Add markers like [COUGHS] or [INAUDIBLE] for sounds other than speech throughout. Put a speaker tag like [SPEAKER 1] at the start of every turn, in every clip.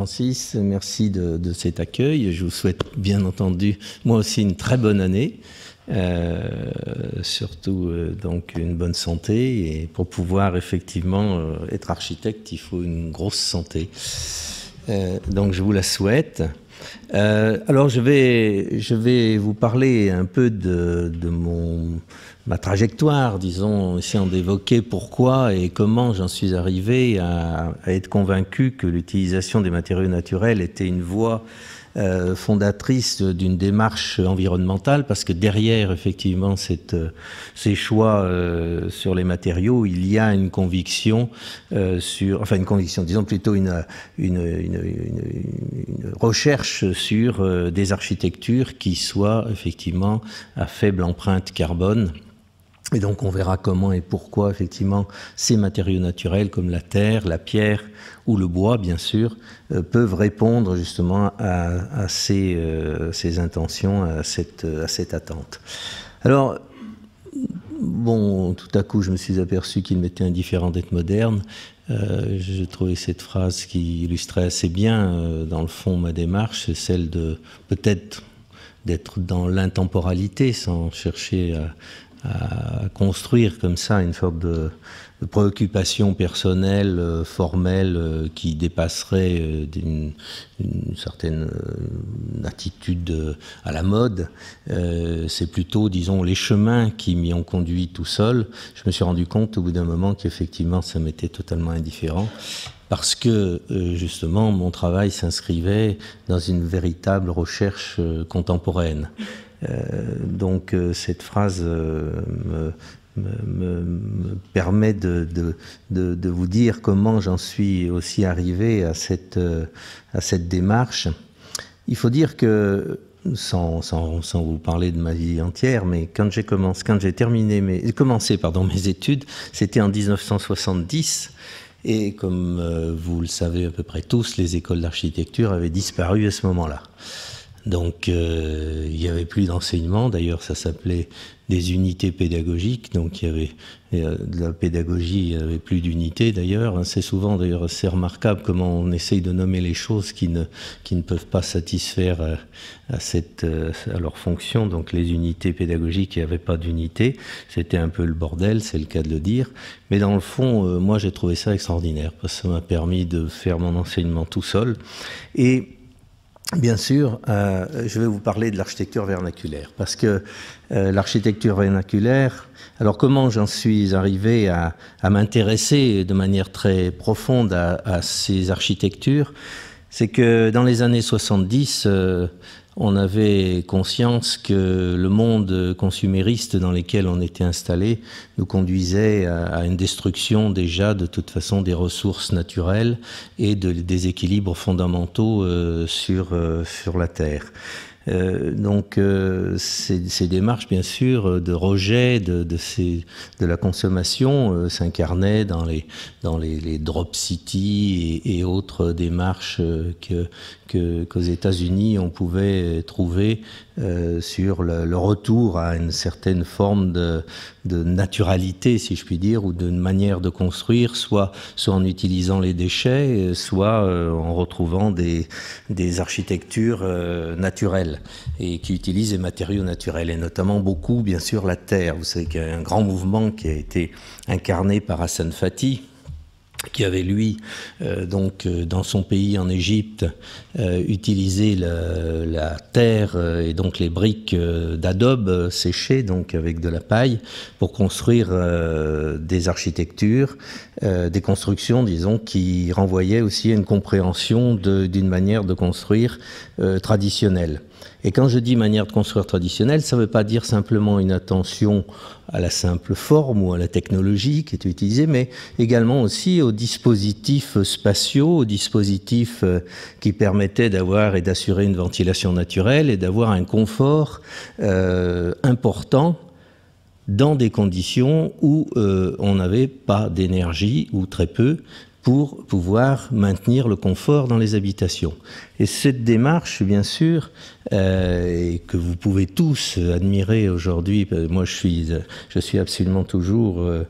[SPEAKER 1] Francis, merci de, cet accueil. Je vous souhaite bien entendu, moi aussi, une très bonne année. Euh, surtout euh, donc une bonne santé et pour pouvoir effectivement euh, être architecte il faut une grosse santé donc je vous la souhaite euh, alors je vais, je vais vous parler un peu de, mon, ma trajectoire, disons, essayant d'évoquer pourquoi et comment j'en suis arrivé à, être convaincu que l'utilisation des matériaux naturels était une voie euh, fondatrice d'une démarche environnementale, parce que derrière, effectivement, euh, ces choix euh, sur les matériaux, il y a une conviction sur, enfin une conviction, disons plutôt une recherche sur des architectures qui soient effectivement à faible empreinte carbone et donc on verra comment et pourquoi effectivement ces matériaux naturels comme la terre, la pierre ou le bois bien sûr euh, peuvent répondre justement à, euh, ces, intentions, à cette, attente. Alors bon, tout à coup je me suis aperçu qu'il m'était indifférent d'être moderne. Euh, j'ai trouvé cette phrase qui illustrait assez bien dans le fond ma démarche, c'est celle de peut-être d'être dans l'intemporalité sans chercher à à construire comme ça une forme de, préoccupation personnelle, euh, formelle, euh, qui dépasserait euh, d'une une, une, certaine attitude à la mode. C'est plutôt, disons, les chemins qui m'y ont conduit tout seul. Je me suis rendu compte au bout d'un moment qu'effectivement, ça m'était totalement indifférent parce que justement mon travail s'inscrivait dans une véritable recherche contemporaine. Euh, donc euh, cette phrase euh, me, permet de, vous dire comment j'en suis aussi arrivé à cette, démarche. Il faut dire que, sans, vous parler de ma vie entière, mais quand j'ai commencé, quand j'ai terminé mes, commencé pardon, mes études, c'était en 1970. Et comme vous le savez à peu près tous, les écoles d'architecture avaient disparu à ce moment-là. Donc euh, il n'y avait plus d'enseignement, d'ailleurs ça s'appelait des unités pédagogiques, donc il y avait de la pédagogie, il n'y avait plus d'unité d'ailleurs. Hein. C'est souvent d'ailleurs assez remarquable comment on essaye de nommer les choses qui ne, qui ne peuvent pas satisfaire euh, à, cette, euh, à leur fonction. Donc les unités pédagogiques, il n'y avait pas d'unité, c'était un peu le bordel, c'est le cas de le dire. Mais dans le fond, moi j'ai trouvé ça extraordinaire, parce que ça m'a permis de faire mon enseignement tout seul. Et Bien sûr, euh, je vais vous parler de l'architecture vernaculaire, parce que euh, l'architecture vernaculaire, alors comment j'en suis arrivé à, m'intéresser de manière très profonde à, ces architectures, c'est que dans les années 70, euh, on avait conscience que le monde consumériste dans lequel on était installé nous conduisait à, une destruction déjà de toute façon des ressources naturelles et de, des équilibres fondamentaux euh, sur, euh, sur la Terre. Euh, donc euh, ces, démarches, bien sûr, euh, de rejet de, la consommation s'incarnaient dans les, dans les, drop city et, autres démarches que, qu'aux États-Unis on pouvait trouver sur le, retour à une certaine forme de, de, naturalité, si je puis dire, ou d'une manière de construire, soit, soit en utilisant les déchets, soit en retrouvant des, des architectures naturelles et qui utilisent des matériaux naturels, et notamment beaucoup, bien sûr, la terre. Vous savez qu'il y a un grand mouvement qui a été incarné par Hassan Fatih, qui avait lui, euh, donc euh, dans son pays en Égypte, euh, utilisé la, la terre et donc les briques d'adobe séchées, donc avec de la paille, pour construire des architectures, des constructions, disons, qui renvoyaient aussi à une compréhension d'une manière de construire traditionnelle. Et quand je dis manière de construire traditionnelle, ça ne veut pas dire simplement une attention à la simple forme ou à la technologie qui est utilisée, mais également aussi aux dispositifs spatiaux, aux dispositifs euh, qui permettaient d'avoir et d'assurer une ventilation naturelle et d'avoir un confort euh, important dans des conditions où euh, on n'avait pas d'énergie ou très peu pour pouvoir maintenir le confort dans les habitations. Et cette démarche, bien sûr, euh, que vous pouvez tous admirer aujourd'hui, euh, moi je suis, absolument toujours euh,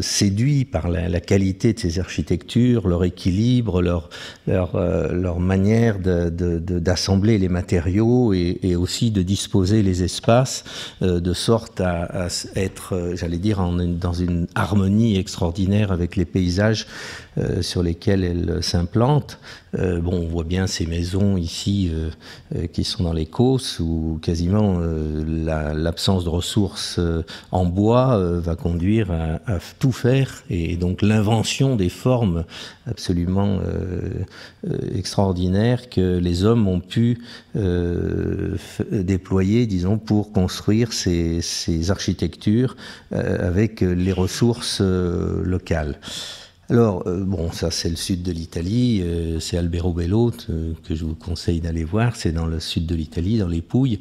[SPEAKER 1] séduit par la, qualité de ces architectures, leur équilibre, leur, manière d'assembler les matériaux et, aussi de disposer les espaces de sorte à, être, j'allais dire, dans une harmonie extraordinaire avec les paysages sur lesquels elles s'implantent on voit bien ces maisons ici euh, euh, qui sont dans les causes où quasiment euh, l'absence de ressources en bois va conduire à, tout faire et, donc l'invention des formes absolument extraordinaires que les hommes ont pu déployer, disons, pour construire ces architectures avec les ressources locales. Alors, euh, bon, ça c'est le sud de l'Italie, euh, c'est Albero Bello euh, que je vous conseille d'aller voir, c'est dans le sud de l'Italie, dans les Pouilles,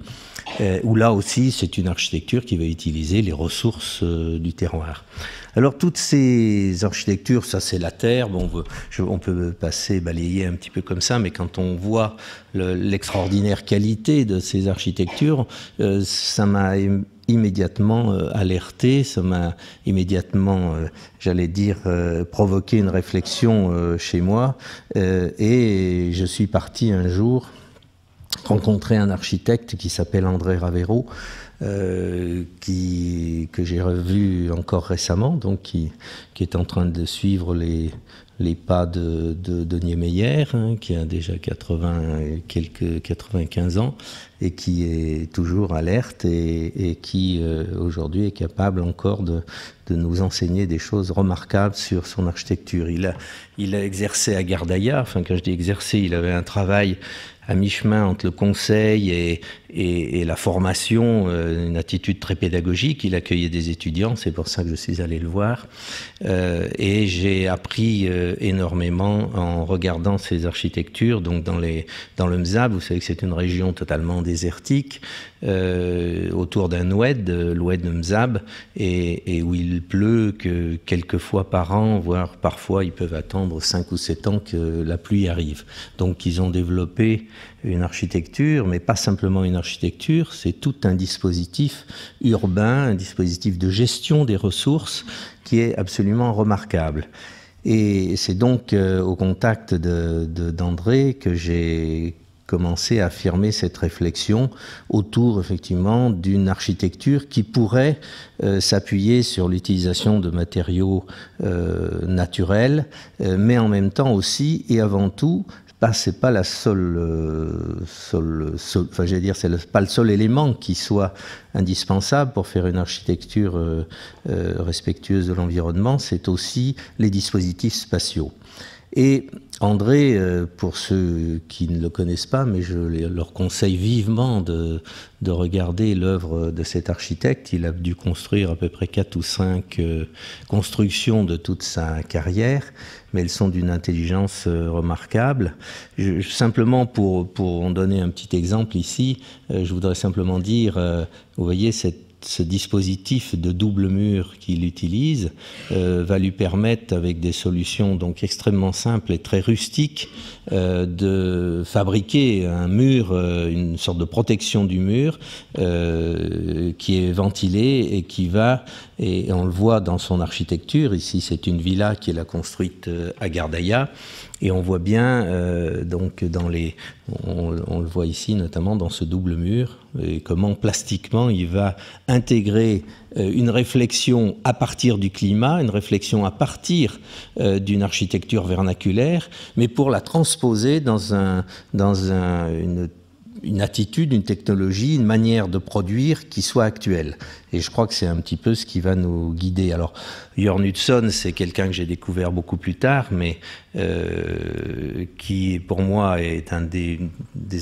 [SPEAKER 1] où là aussi c'est une architecture qui va utiliser les ressources du terroir. Alors toutes ces architectures, ça c'est la Terre, on, peut passer, balayer un petit peu comme ça, mais quand on voit l'extraordinaire qualité de ces architectures, euh, ça m'a immédiatement euh, alerté, ça m'a immédiatement, euh, j'allais dire, provoqué une réflexion chez moi. et je suis parti un jour rencontrer un architecte qui s'appelle André Ravero, euh, qui, que j'ai revu encore récemment, donc qui, qui, est en train de suivre les, les pas de, de, de Meyer, hein, qui a déjà 80 quelques, 95 ans et qui est toujours alerte et, et qui euh, aujourd'hui est capable encore de, de, nous enseigner des choses remarquables sur son architecture. Il a, il a exercé à Gardaïa, enfin quand je dis exercé, il avait un travail à mi-chemin entre le conseil et, et, la formation, euh, une attitude très pédagogique. Il accueillait des étudiants, c'est pour ça que je suis allé le voir. Euh, et j'ai appris euh, énormément en regardant ces architectures. Donc dans, les, dans le Mzab, vous savez que c'est une région totalement désertique, autour d'un oued, l'oued de Mzab, et, et où il pleut que quelques fois par an, voire parfois ils peuvent attendre 5 ou 7 ans que la pluie arrive. Donc ils ont développé une architecture, mais pas simplement une architecture, c'est tout un dispositif urbain, un dispositif de gestion des ressources qui est absolument remarquable. Et c'est donc euh, au contact d'André de, d'André que j'ai commencé à affirmer cette réflexion autour effectivement d'une architecture qui pourrait euh, s'appuyer sur l'utilisation de matériaux euh, naturels, mais en même temps aussi et avant tout ben, c'est pas la seule, euh, seule, dire, c'est pas le seul élément qui soit indispensable pour faire une architecture euh, euh, respectueuse de l'environnement. C'est aussi les dispositifs spatiaux. Et André, euh, pour ceux qui ne le connaissent pas, mais je leur conseille vivement de, regarder l'œuvre de cet architecte. Il a dû construire à peu près quatre ou cinq euh, constructions de toute sa carrière, mais elles sont d'une intelligence euh, remarquable. simplement pour, pour en donner un petit exemple ici, je voudrais simplement dire, vous voyez cette ce dispositif de double mur qu'il utilise euh, va lui permettre, avec des solutions donc extrêmement simples et très rustiques, euh, de fabriquer un mur, euh, une sorte de protection du mur qui est ventilée et qui va, et on le voit dans son architecture, ici c'est une villa qui est la construite à Gardaïa, et on voit bien, euh, donc, on, le voit ici notamment dans ce double mur, et comment plastiquement il va intégrer euh, une réflexion à partir du climat, une réflexion à partir euh, d'une architecture vernaculaire, mais pour la transposer dans, une attitude, une technologie, une manière de produire qui soit actuelle. Et je crois que c'est un petit peu ce qui va nous guider. Alors, Jörn Hudson, c'est quelqu'un que j'ai découvert beaucoup plus tard, mais euh, qui, pour moi, est un des,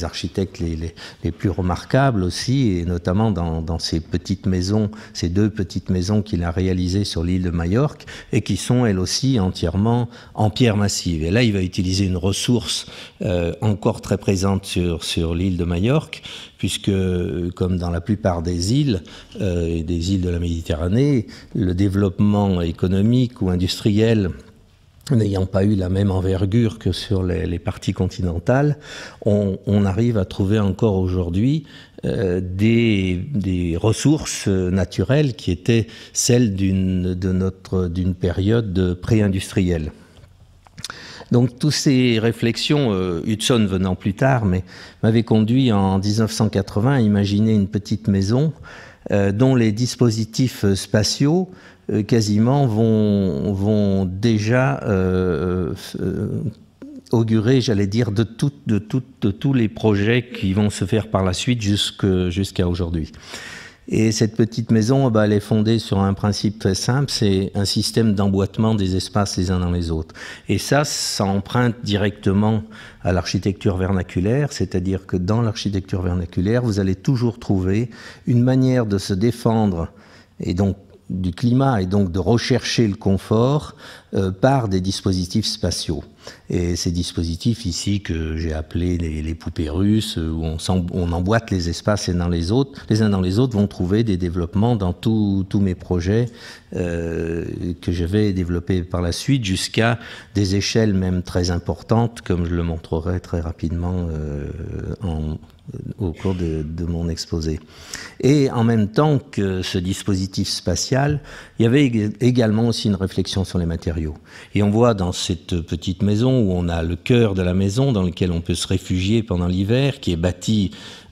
[SPEAKER 1] architectes les, plus remarquables aussi, et notamment dans, dans, ces petites maisons, ces deux petites maisons qu'il a réalisées sur l'île de Majorque, et qui sont, elles aussi, entièrement en pierre massive. Et là, il va utiliser une ressource euh, encore très présente sur, sur l'île de Majorque, puisque, comme dans la plupart des îles, euh, et des îles de la Méditerranée, le développement économique ou industriel n'ayant pas eu la même envergure que sur les, parties continentales, on, arrive à trouver encore aujourd'hui euh, des, des, ressources naturelles qui étaient celles d'une période pré-industrielle. Donc toutes ces réflexions, euh, Hudson venant plus tard, mais m'avait conduit en 1980 à imaginer une petite maison euh, dont les dispositifs euh, spatiaux quasiment vont, déjà augurer, j'allais dire, de, de, tous les projets qui vont se faire par la suite jusqu'à aujourd'hui. Et cette petite maison, bah, elle est fondée sur un principe très simple, c'est un système d'emboîtement des espaces les uns dans les autres. Et ça, ça emprunte directement à l'architecture vernaculaire, c'est-à-dire que dans l'architecture vernaculaire, vous allez toujours trouver une manière de se défendre et donc du climat et donc de rechercher le confort euh, par des dispositifs spatiaux. Et ces dispositifs ici que j'ai appelés les, poupées russes, euh, où on, on, emboîte les espaces les uns, les, autres, les uns dans les autres, vont trouver des développements dans tous mes projets euh, que je vais développer par la suite, jusqu'à des échelles même très importantes, comme je le montrerai très rapidement en euh, au cours de, mon exposé. Et en même temps que ce dispositif spatial, il y avait également aussi une réflexion sur les matériaux. Et on voit dans cette petite maison où on a le cœur de la maison dans lequel on peut se réfugier pendant l'hiver, qui est bâti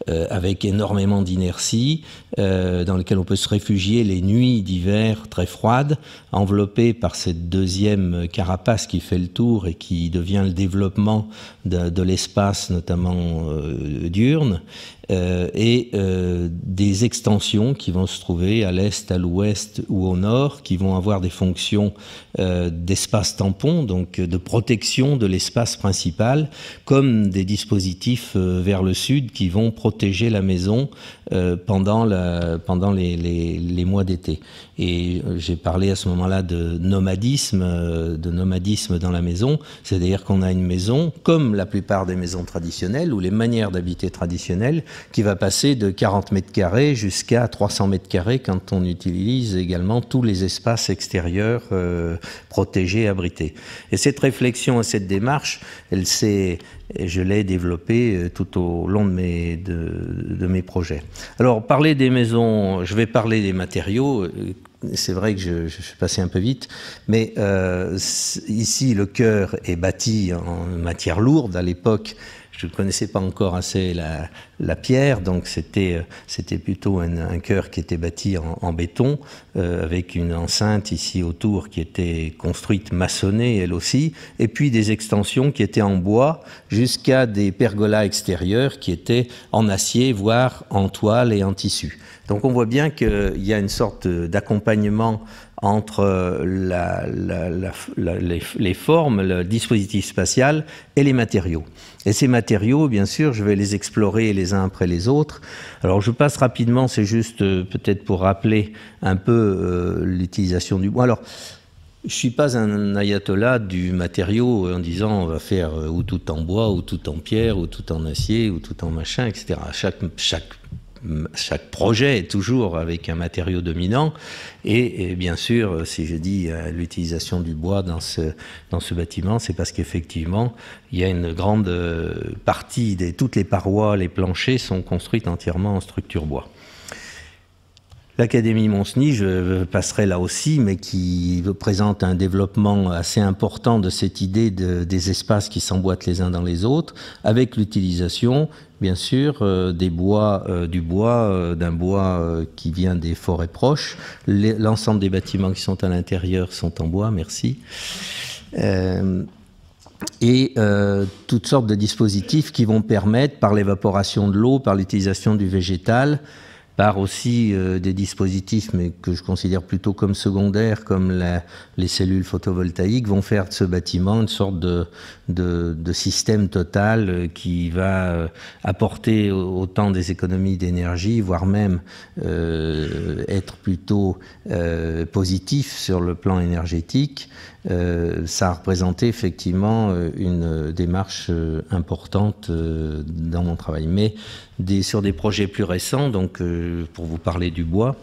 [SPEAKER 1] euh, avec énormément d'inertie, euh, dans lequel on peut se réfugier les nuits d'hiver très froides, enveloppées par cette deuxième carapace qui fait le tour et qui devient le développement de, de l'espace, notamment euh, diurne. Euh, et euh, des extensions qui vont se trouver à l'est, à l'ouest ou au nord, qui vont avoir des fonctions euh, d'espace tampon, donc de protection de l'espace principal, comme des dispositifs vers le sud qui vont protéger la maison euh, pendant, la, pendant les, mois d'été. Et euh, j'ai parlé à ce moment-là de nomadisme, euh, de nomadisme dans la maison, c'est-à-dire qu'on a une maison, comme la plupart des maisons traditionnelles, ou les manières d'habiter traditionnelles, qui va passer de 40 mètres carrés jusqu'à 300 mètres carrés quand on utilise également tous les espaces extérieurs protégés, abrités. Et cette réflexion et cette démarche, elle s'est et je l'ai développé euh, tout au long de mes, de, mes projets. Alors, parler des maisons, je vais parler des matériaux euh, c'est vrai que je, suis passé un peu vite, mais euh, ici le cœur est bâti en matière lourde. À l'époque, je ne connaissais pas encore assez la, pierre, donc euh, c'était plutôt un, un chœur qui était bâti en, béton, euh, avec une enceinte ici autour qui était construite maçonnée elle aussi, et puis des extensions qui étaient en bois jusqu'à des pergolas extérieures qui étaient en acier, voire en toile et en tissu. Donc on voit bien qu'il y a une sorte d'accompagnement entre euh, les, formes, le dispositif spatial et les matériaux. Et ces matériaux, bien sûr, je vais les explorer les uns après les autres. Alors je passe rapidement, c'est juste euh, peut-être pour rappeler un peu euh, l'utilisation du bois. Alors, je ne suis pas un ayatollah du matériau en disant on va faire ou tout en bois, ou tout en pierre, ou tout en acier, ou tout en machin, etc. chaque chaque projet est toujours avec un matériau dominant. Et, bien sûr, euh, si je dis euh, l'utilisation du bois dans ce, dans ce bâtiment, c'est parce qu'effectivement, il y a une grande euh, partie des toutes les parois, les planchers sont construites entièrement en structure bois. L'Académie Monceny, je passerai là aussi, mais qui présente un développement assez important de cette idée des espaces qui s'emboîtent les uns dans les autres, avec l'utilisation bien sûr, euh, des bois, euh, du bois, euh, d'un bois qui vient des forêts proches. L'ensemble des bâtiments qui sont à l'intérieur sont en bois, merci. et toutes sortes de dispositifs qui vont permettre, par l'évaporation de l'eau, par l'utilisation du végétal, par aussi euh, des dispositifs, mais que je considère plutôt comme secondaires, comme les cellules photovoltaïques, vont faire de ce bâtiment une sorte de, de, système total euh, qui va euh, apporter autant des économies d'énergie, voire même être plutôt positif sur le plan énergétique. Euh, ça a représenté effectivement euh, une euh, démarche importante dans mon travail. Mais sur des projets plus récents, donc pour vous parler du bois,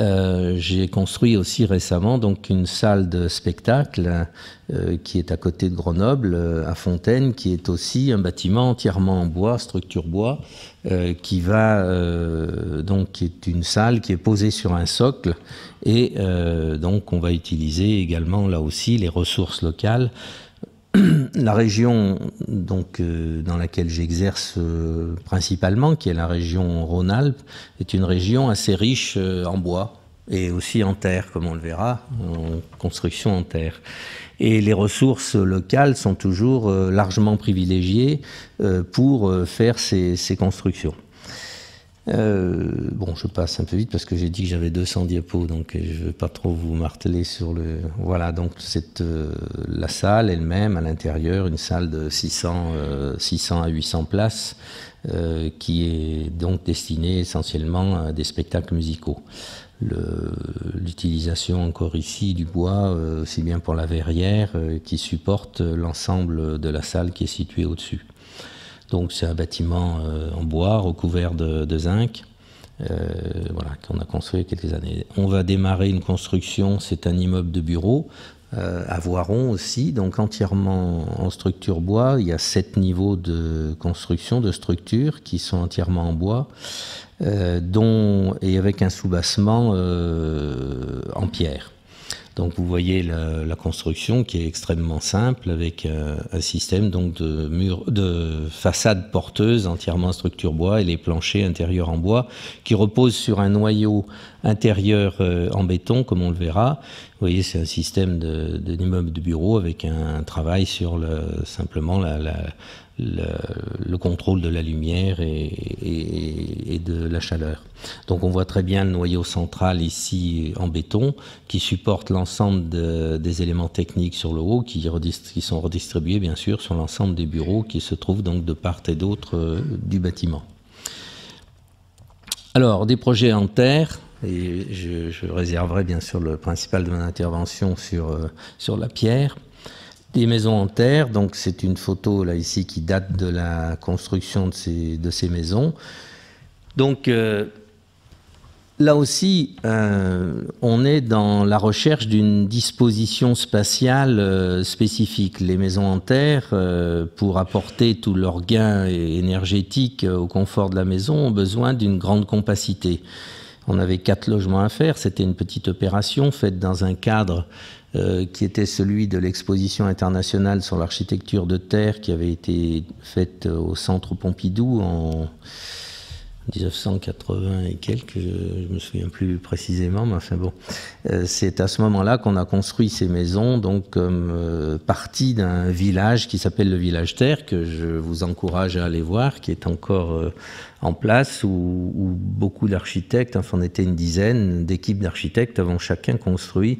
[SPEAKER 1] euh, j'ai construit aussi récemment donc une salle de spectacle euh, qui est à côté de Grenoble, euh, à Fontaine, qui est aussi un bâtiment entièrement en bois, structure bois, qui va donc qui est une salle qui est posée sur un socle et donc on va utiliser également là aussi les ressources locales [CLEARS THROAT] la région donc, euh, dans laquelle j'exerce euh, principalement, qui est la région Rhône-Alpes, est une région assez riche euh, en bois et aussi en terre, comme on le verra, en construction en terre. Et les ressources locales sont toujours largement privilégiées pour faire ces constructions. Euh, bon, je passe un peu vite parce que j'ai dit que j'avais 200 diapos, donc euh, je ne vais pas trop vous marteler sur le. Voilà, donc c'est euh, la salle elle-même à l'intérieur, une salle de 600, 600 à 800 places, qui est donc destinée essentiellement à des spectacles musicaux. L'utilisation encore ici du bois, aussi bien pour la verrière, qui supporte l'ensemble de la salle qui est située au-dessus. Donc c'est un bâtiment euh, en bois recouvert de, zinc. Euh, qu'on a construit il y a quelques années. On va démarrer une construction, c'est un immeuble de bureau, euh, à Voiron aussi, donc entièrement en structure bois. Il y a sept niveaux de construction, de structure, qui sont entièrement en bois, dont, et avec un soubassement en pierre. Donc vous voyez la, construction qui est extrêmement simple avec euh, un, système donc de mur, de façade porteuse entièrement en structure bois et les planchers intérieurs en bois qui reposent sur un noyau intérieur euh, en béton comme on le verra. Vous voyez c'est un système de, de immeuble de bureau avec un, un travail sur le, simplement la, la le, le, contrôle de la lumière et, de la chaleur. Donc on voit très bien le noyau central ici en béton qui supporte l'ensemble des éléments techniques sur le haut qui, sont redistribués bien sûr sur l'ensemble des bureaux qui se trouvent donc de part et d'autre euh, du bâtiment. Alors des projets en terre, et je, réserverai bien sûr le principal de mon intervention sur, euh, sur la pierre. Des maisons en terre, donc c'est une photo là ici qui date de la construction de ces, de ces maisons. Donc euh, Là aussi, euh, on est dans la recherche d'une disposition spatiale euh, spécifique. Les maisons en terre, pour apporter tout leur gain énergétique au confort de la maison, ont besoin d'une grande compacité. On avait quatre logements à faire, c'était une petite opération faite dans un cadre euh, qui était celui de l'exposition internationale sur l'architecture de terre qui avait été faite euh, au centre Pompidou en 1980 et quelques, je, ne me souviens plus précisément, mais enfin bon, euh, c'est à ce moment-là qu'on a construit ces maisons, donc comme partie d'un village qui s'appelle le village Terre, que je vous encourage à aller voir, qui est encore en place, où, où beaucoup d'architectes, enfin on était une dizaine d'équipes d'architectes, avons chacun construit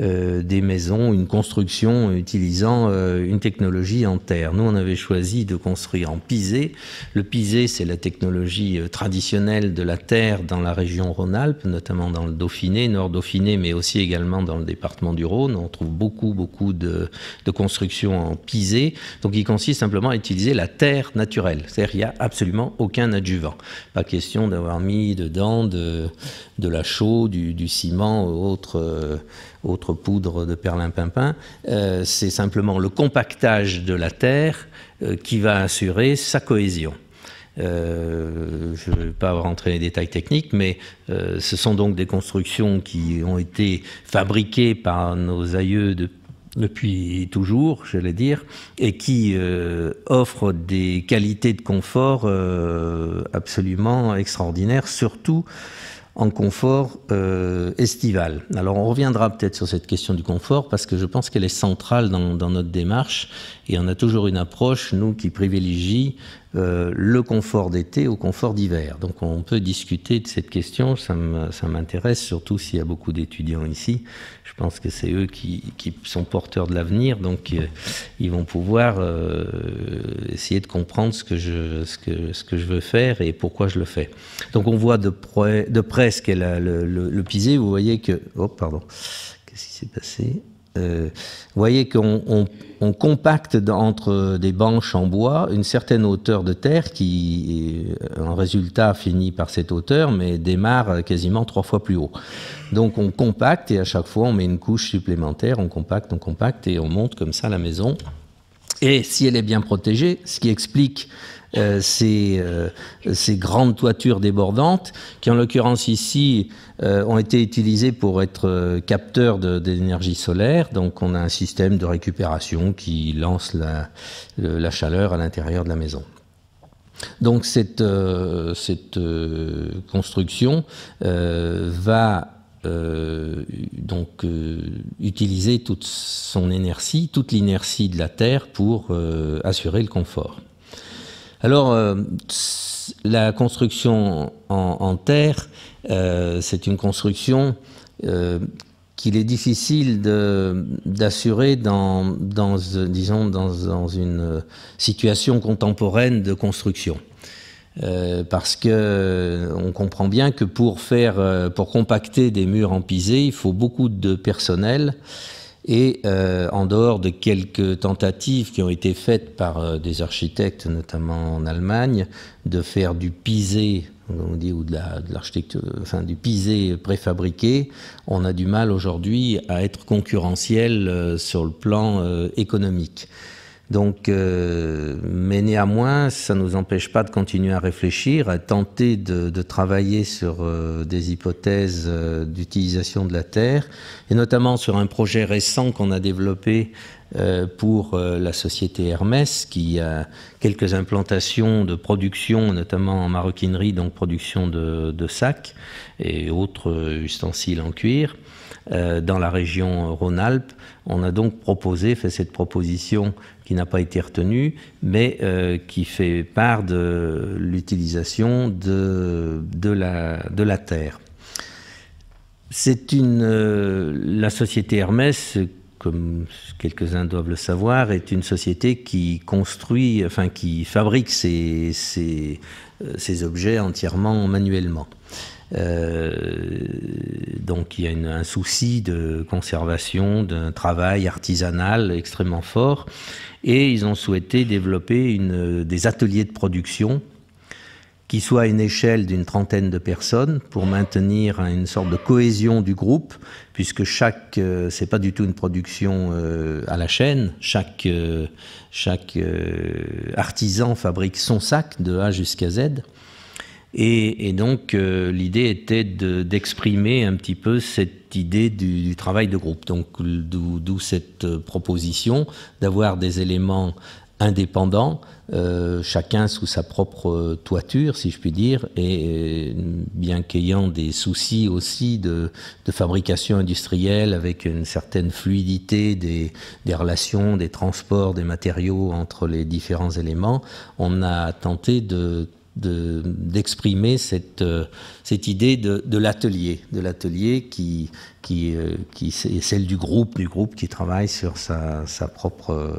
[SPEAKER 1] euh, des maisons, une construction utilisant euh, une technologie en terre. Nous, on avait choisi de construire en pisé. Le pisé, c'est la technologie euh, traditionnelle de la terre dans la région Rhône-Alpes, notamment dans le Dauphiné, Nord-Dauphiné, mais aussi également dans le département du Rhône. On trouve beaucoup, beaucoup de, constructions en pisé. Donc, il consiste simplement à utiliser la terre naturelle. C'est-à-dire qu'il n'y a absolument aucun adjuvant. Pas question d'avoir mis dedans de, la chaux, du, ciment ou autre autre poudre de perlimpinpin, euh, c'est simplement le compactage de la Terre euh, qui va assurer sa cohésion. Euh, je ne vais pas rentrer dans les détails techniques, mais euh, ce sont donc des constructions qui ont été fabriquées par nos aïeux depuis toujours, je vais dire, et qui offrent des qualités de confort absolument extraordinaires, surtout en confort euh, estival. Alors on reviendra peut-être sur cette question du confort parce que je pense qu'elle est centrale dans, notre démarche et on a toujours une approche, nous, qui privilégie euh, le confort d'été au confort d'hiver. Donc on peut discuter de cette question, ça m'intéresse surtout s'il y a beaucoup d'étudiants ici je pense que c'est eux qui, sont porteurs de l'avenir, donc euh, ils vont pouvoir euh, essayer de comprendre ce que, je, veux faire et pourquoi je le fais. Donc on voit de, près, le, le pisé, vous voyez que... Oh, pardon, qu'est-ce qui s'est passé euh, vous voyez qu'on compacte entre des banches en bois une certaine hauteur de terre qui, euh, en résultat, finit par cette hauteur, mais démarre quasiment trois fois plus haut. Donc on compacte et à chaque fois on met une couche supplémentaire, on compacte, on compacte et on monte comme ça la maison. Et si elle est bien protégée, ce qui explique euh, euh, ces, grandes toitures débordantes, qui en l'occurrence ici euh, ont été utilisées pour être capteurs d'énergie solaire. Donc on a un système de récupération qui lance la, la chaleur à l'intérieur de la maison. Donc cette, cette construction va donc utiliser toute son inertie, toute l'inertie de la Terre pour assurer le confort. Alors, euh, la construction en, terre, euh, c'est une construction euh, qu'il est difficile d'assurer dans, disons, dans, une situation contemporaine de construction. parce que on comprend bien que pour faire, pour compacter des murs en pisé, il faut beaucoup de personnel et euh, en dehors de quelques tentatives qui ont été faites par euh, des architectes, notamment en Allemagne, de faire du pisé, on dit, ou de l'architecture, enfin du pisé préfabriqué, on a du mal aujourd'hui à être concurrentiel euh, sur le plan économique. Donc, euh, mais néanmoins, ça ne nous empêche pas de continuer à réfléchir, à tenter de, travailler sur euh, des hypothèses euh, d'utilisation de la Terre, et notamment sur un projet récent qu'on a développé pour la société Hermès, qui a quelques implantations de production, notamment en maroquinerie, donc production de sacs et autres ustensiles en cuir dans la région Rhône-Alpes. On a donc proposé, fait cette proposition qui n'a pas été retenu, mais euh, qui fait part de l'utilisation de, de, la, de la terre. C'est une. Euh, la société Hermès, comme quelques-uns doivent le savoir, est une société qui construit, enfin qui fabrique ses, euh, objets entièrement manuellement. donc il y a un souci de conservation, d'un travail artisanal extrêmement fort. Et ils ont souhaité développer euh, des ateliers de production qui soient à une échelle d'une trentaine de personnes pour maintenir une sorte de cohésion du groupe, puisque chaque, euh, c'est pas du tout une production euh, à la chaîne, chaque artisan fabrique son sac de A jusqu'à Z. Et, donc euh, l'idée était d'exprimer un petit peu cette idée du, travail de groupe, donc d'où cette euh, proposition d'avoir des éléments indépendants, euh, chacun sous sa propre toiture, si je puis dire, et bien qu'ayant des soucis aussi de, fabrication industrielle avec une certaine fluidité des, des, relations, des transports, des matériaux entre les différents éléments, on a tenté de d'exprimer cette, euh, cette idée de l'atelier, de l'atelier qui, qui, euh, qui est celle du groupe, du groupe qui travaille sur sa, sa propre, euh,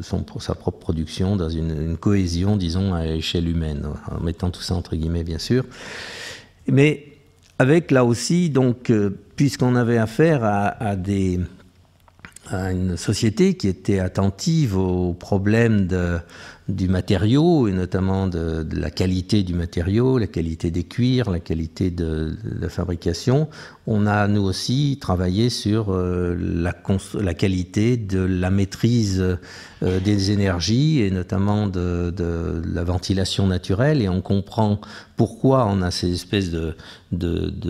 [SPEAKER 1] son, sa propre production dans une, cohésion, disons, à échelle humaine, en mettant tout ça entre guillemets, bien sûr. Mais avec là aussi, donc, puisqu'on avait affaire à, des à une société qui était attentive aux problèmes de, du matériau, et notamment de, la qualité du matériau, la qualité des cuirs, la qualité de, la fabrication, on a nous aussi travaillé sur euh, la, la, qualité de la maîtrise euh, des énergies, et notamment de, de, la ventilation naturelle, et on comprend pourquoi on a ces espèces de,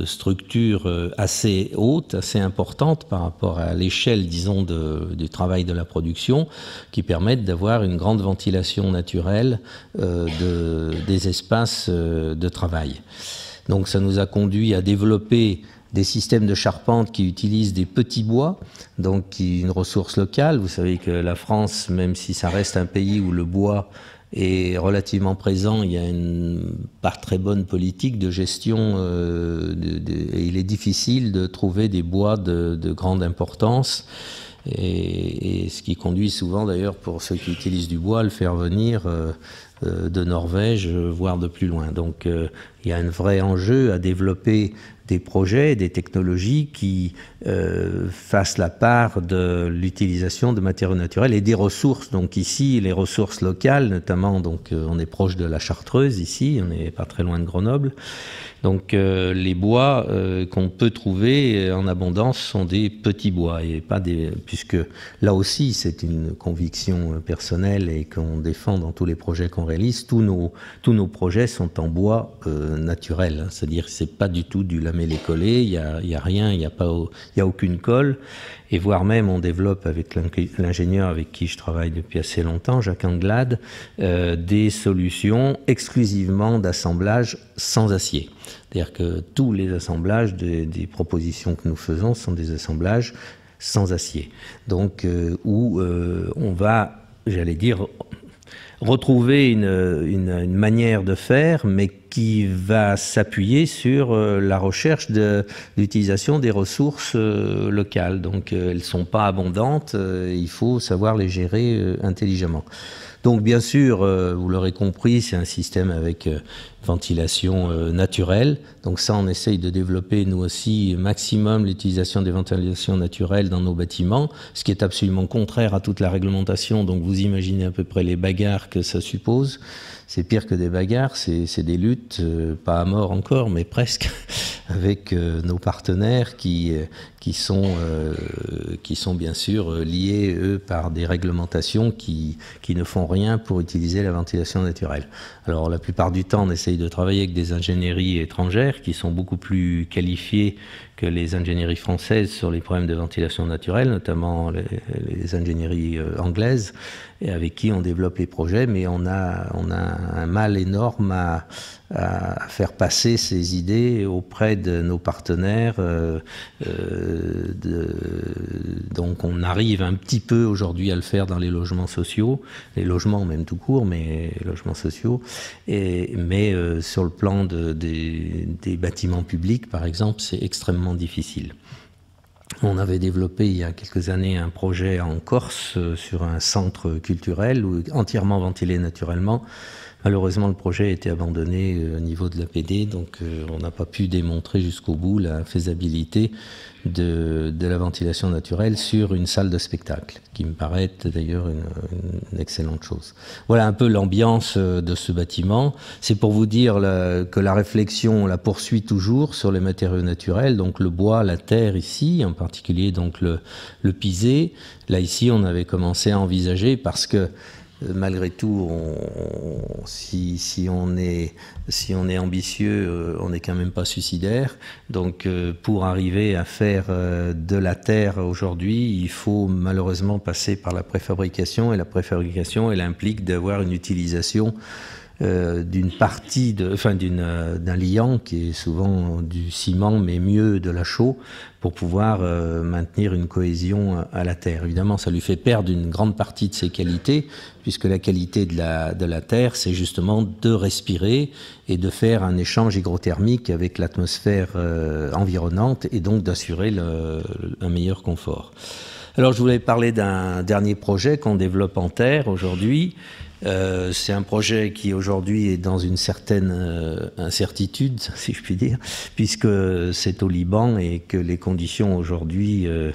[SPEAKER 1] structures euh, assez hautes, assez importantes par rapport à l'échelle, disons, du travail de la production, qui permettent d'avoir une grande ventilation naturel naturelle euh, de, des espaces euh, de travail. Donc ça nous a conduit à développer des systèmes de charpente qui utilisent des petits bois, donc qui, une ressource locale. Vous savez que la France, même si ça reste un pays où le bois est relativement présent, il y a une part très bonne politique de gestion euh, et il est difficile de trouver des bois de, de grande importance. Et, ce qui conduit souvent d'ailleurs pour ceux qui utilisent du bois à le faire venir euh, euh, de Norvège, euh, voire de plus loin. Donc il y a un vrai enjeu à développer des projets des technologies qui euh, fassent la part de l'utilisation de matériaux naturels et des ressources. Donc ici, les ressources locales, notamment, donc euh, on est proche de la Chartreuse ici, on n'est pas très loin de Grenoble. Donc euh, les bois qu'on peut trouver en abondance sont des petits bois et pas des, puisque là aussi c'est une conviction personnelle et qu'on défend dans tous les projets qu'on réalise. Tous nos tous nos projets sont en bois naturel, hein. c'est-à-dire c'est pas du tout du jamais les coller, il n'y a, a, rien, il n'y a, pas, a aucune colle. Et voire même, on développe avec l'ingénieur avec qui je travaille depuis assez longtemps, Jacques Anglade, euh, des solutions exclusivement d'assemblage sans acier. C'est-à-dire que tous les assemblages des, propositions que nous faisons sont des assemblages sans acier. Donc, euh, où euh, on va, j'allais dire, retrouver une, une, manière de faire, mais qui va s'appuyer sur euh, la recherche de l'utilisation des ressources euh, locales. Donc euh, elles ne sont pas abondantes, il faut savoir les gérer intelligemment. Donc bien sûr, vous l'aurez compris, c'est un système avec ventilation naturelle. Donc ça, on essaye de développer, nous aussi, maximum l'utilisation des ventilations naturelles dans nos bâtiments, ce qui est absolument contraire à toute la réglementation. Donc vous imaginez à peu près les bagarres que ça suppose c'est pire que des bagarres, c'est des luttes, euh, pas à mort encore, mais presque, [LAUGHS] avec euh, nos partenaires euh, qui, sont, bien sûr liés, eux, par des réglementations qui, qui ne font rien pour utiliser la ventilation naturelle. Alors la plupart du temps, on essaye de travailler avec des ingénieries étrangères qui sont beaucoup plus qualifiées que les ingénieries françaises sur les problèmes de ventilation naturelle, notamment les, ingénieries euh, anglaises, et avec qui on développe les projets, mais on a, on a un mal énorme à, à faire passer ces idées auprès de nos partenaires. Euh, euh, de, donc on arrive un petit peu aujourd'hui à le faire dans les logements sociaux, les logements même tout court, mais logements sociaux. Et, mais euh, sur le plan des, bâtiments publics, par exemple, c'est extrêmement difficile. On avait développé il y a quelques années un projet en Corse sur un centre culturel entièrement ventilé naturellement Malheureusement, le projet a été abandonné euh, au niveau de la PD, donc euh, on n'a pas pu démontrer jusqu'au bout la faisabilité de, la ventilation naturelle sur une salle de spectacle, qui me paraît d'ailleurs une, excellente chose. Voilà un peu l'ambiance euh, de ce bâtiment. C'est pour vous dire que la réflexion la poursuit toujours sur les matériaux naturels, donc le bois, la terre ici, en particulier donc le, le pisé. Là ici, on avait commencé à envisager parce que euh, malgré tout, si, on est, si on est ambitieux, euh, on n'est quand même pas suicidaire. Donc euh, pour arriver à faire de la terre aujourd'hui, il faut malheureusement passer par la préfabrication. Et la préfabrication, elle implique d'avoir une utilisation euh, d'une partie, de, enfin euh, d'un liant qui est souvent du ciment, mais mieux de la chaux, pour pouvoir euh, maintenir une cohésion à la terre. Évidemment, ça lui fait perdre une grande partie de ses qualités, puisque la qualité de la, terre, c'est justement de respirer et de faire un échange hygrothermique avec l'atmosphère environnante et donc d'assurer un meilleur confort. Alors, je voulais parler d'un dernier projet qu'on développe en terre aujourd'hui euh, c'est un projet qui aujourd'hui est dans une certaine euh, incertitude, [LAUGHS] si je puis dire, puisque c'est au Liban et que les conditions aujourd'hui euh,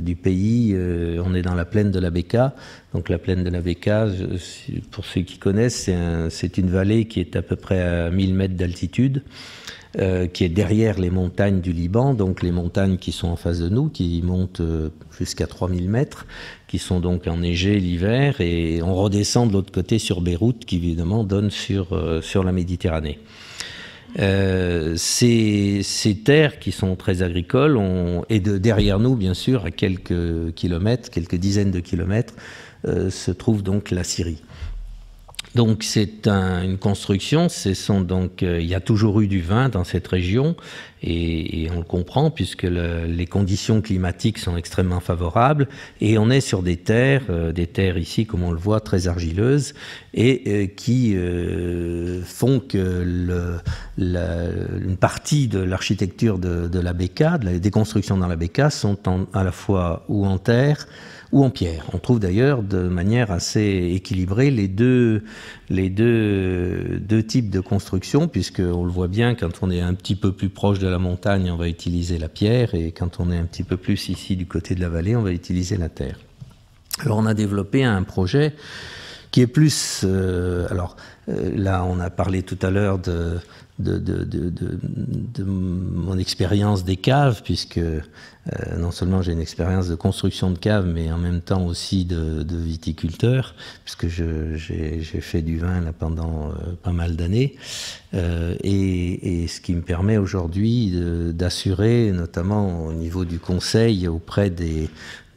[SPEAKER 1] du pays, on est dans la plaine de la Beka. Donc la plaine de la Beka, pour ceux qui connaissent, c'est une vallée qui est à peu près à 1000 mètres d'altitude. Euh, qui est derrière les montagnes du Liban, donc les montagnes qui sont en face de nous, qui montent euh, jusqu'à 3000 mètres, qui sont donc enneigées l'hiver, et on redescend de l'autre côté sur Beyrouth, qui évidemment donne sur, euh, sur la Méditerranée. Euh, ces, terres qui sont très agricoles et de, derrière nous, bien sûr, à quelques kilomètres, quelques dizaines de kilomètres, se trouve donc la Syrie. Donc c'est une construction, euh, il y a toujours eu du vin dans cette région et, on le comprend puisque les conditions climatiques sont extrêmement favorables et on est sur des terres, euh, des terres ici comme on le voit très argileuses et euh, qui font que une partie de l'architecture de, la BK, des constructions dans la BK sont à la fois ou en terre, ou en pierre. On trouve d'ailleurs de manière assez équilibrée les deux, les deux, deux types de construction, puisqu'on le voit bien, quand on est un petit peu plus proche de la montagne, on va utiliser la pierre, et quand on est un petit peu plus ici du côté de la vallée, on va utiliser la terre. Alors on a développé un projet qui est plus... Euh, alors euh, là, on a parlé tout à l'heure de de, mon expérience des caves, puisque euh, non seulement j'ai une expérience de construction de caves, mais en même temps aussi de, viticulteur, puisque j'ai fait du vin là, pendant euh, pas mal d'années, euh, et, ce qui me permet aujourd'hui d'assurer, notamment au niveau du conseil auprès des,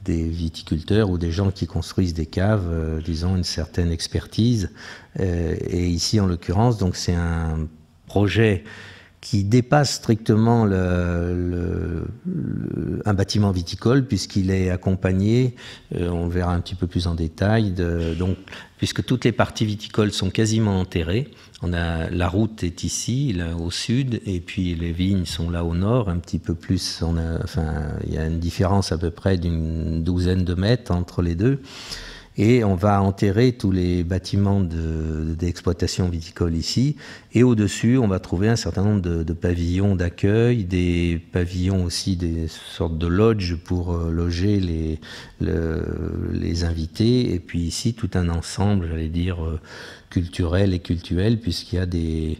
[SPEAKER 1] des viticulteurs ou des gens qui construisent des caves, disons une certaine expertise. et ici, en l'occurrence, donc c'est un projet qui dépasse strictement le, un bâtiment viticole puisqu'il est accompagné, euh, on verra un petit peu plus en détail, de, donc, puisque toutes les parties viticoles sont quasiment enterrées. On a, la route est ici, là, au sud, et puis les vignes sont là au nord, un petit peu plus. On enfin, il y a une différence à peu près d'une douzaine de mètres entre les deux et on va enterrer tous les bâtiments d'exploitation viticole ici. Et au-dessus, on va trouver un certain nombre de, pavillons d'accueil, des pavillons aussi, des sortes de lodges pour euh, loger les, les invités. Et puis ici, tout un ensemble, j'allais dire, euh, culturel et cultuel, puisqu'il y a des,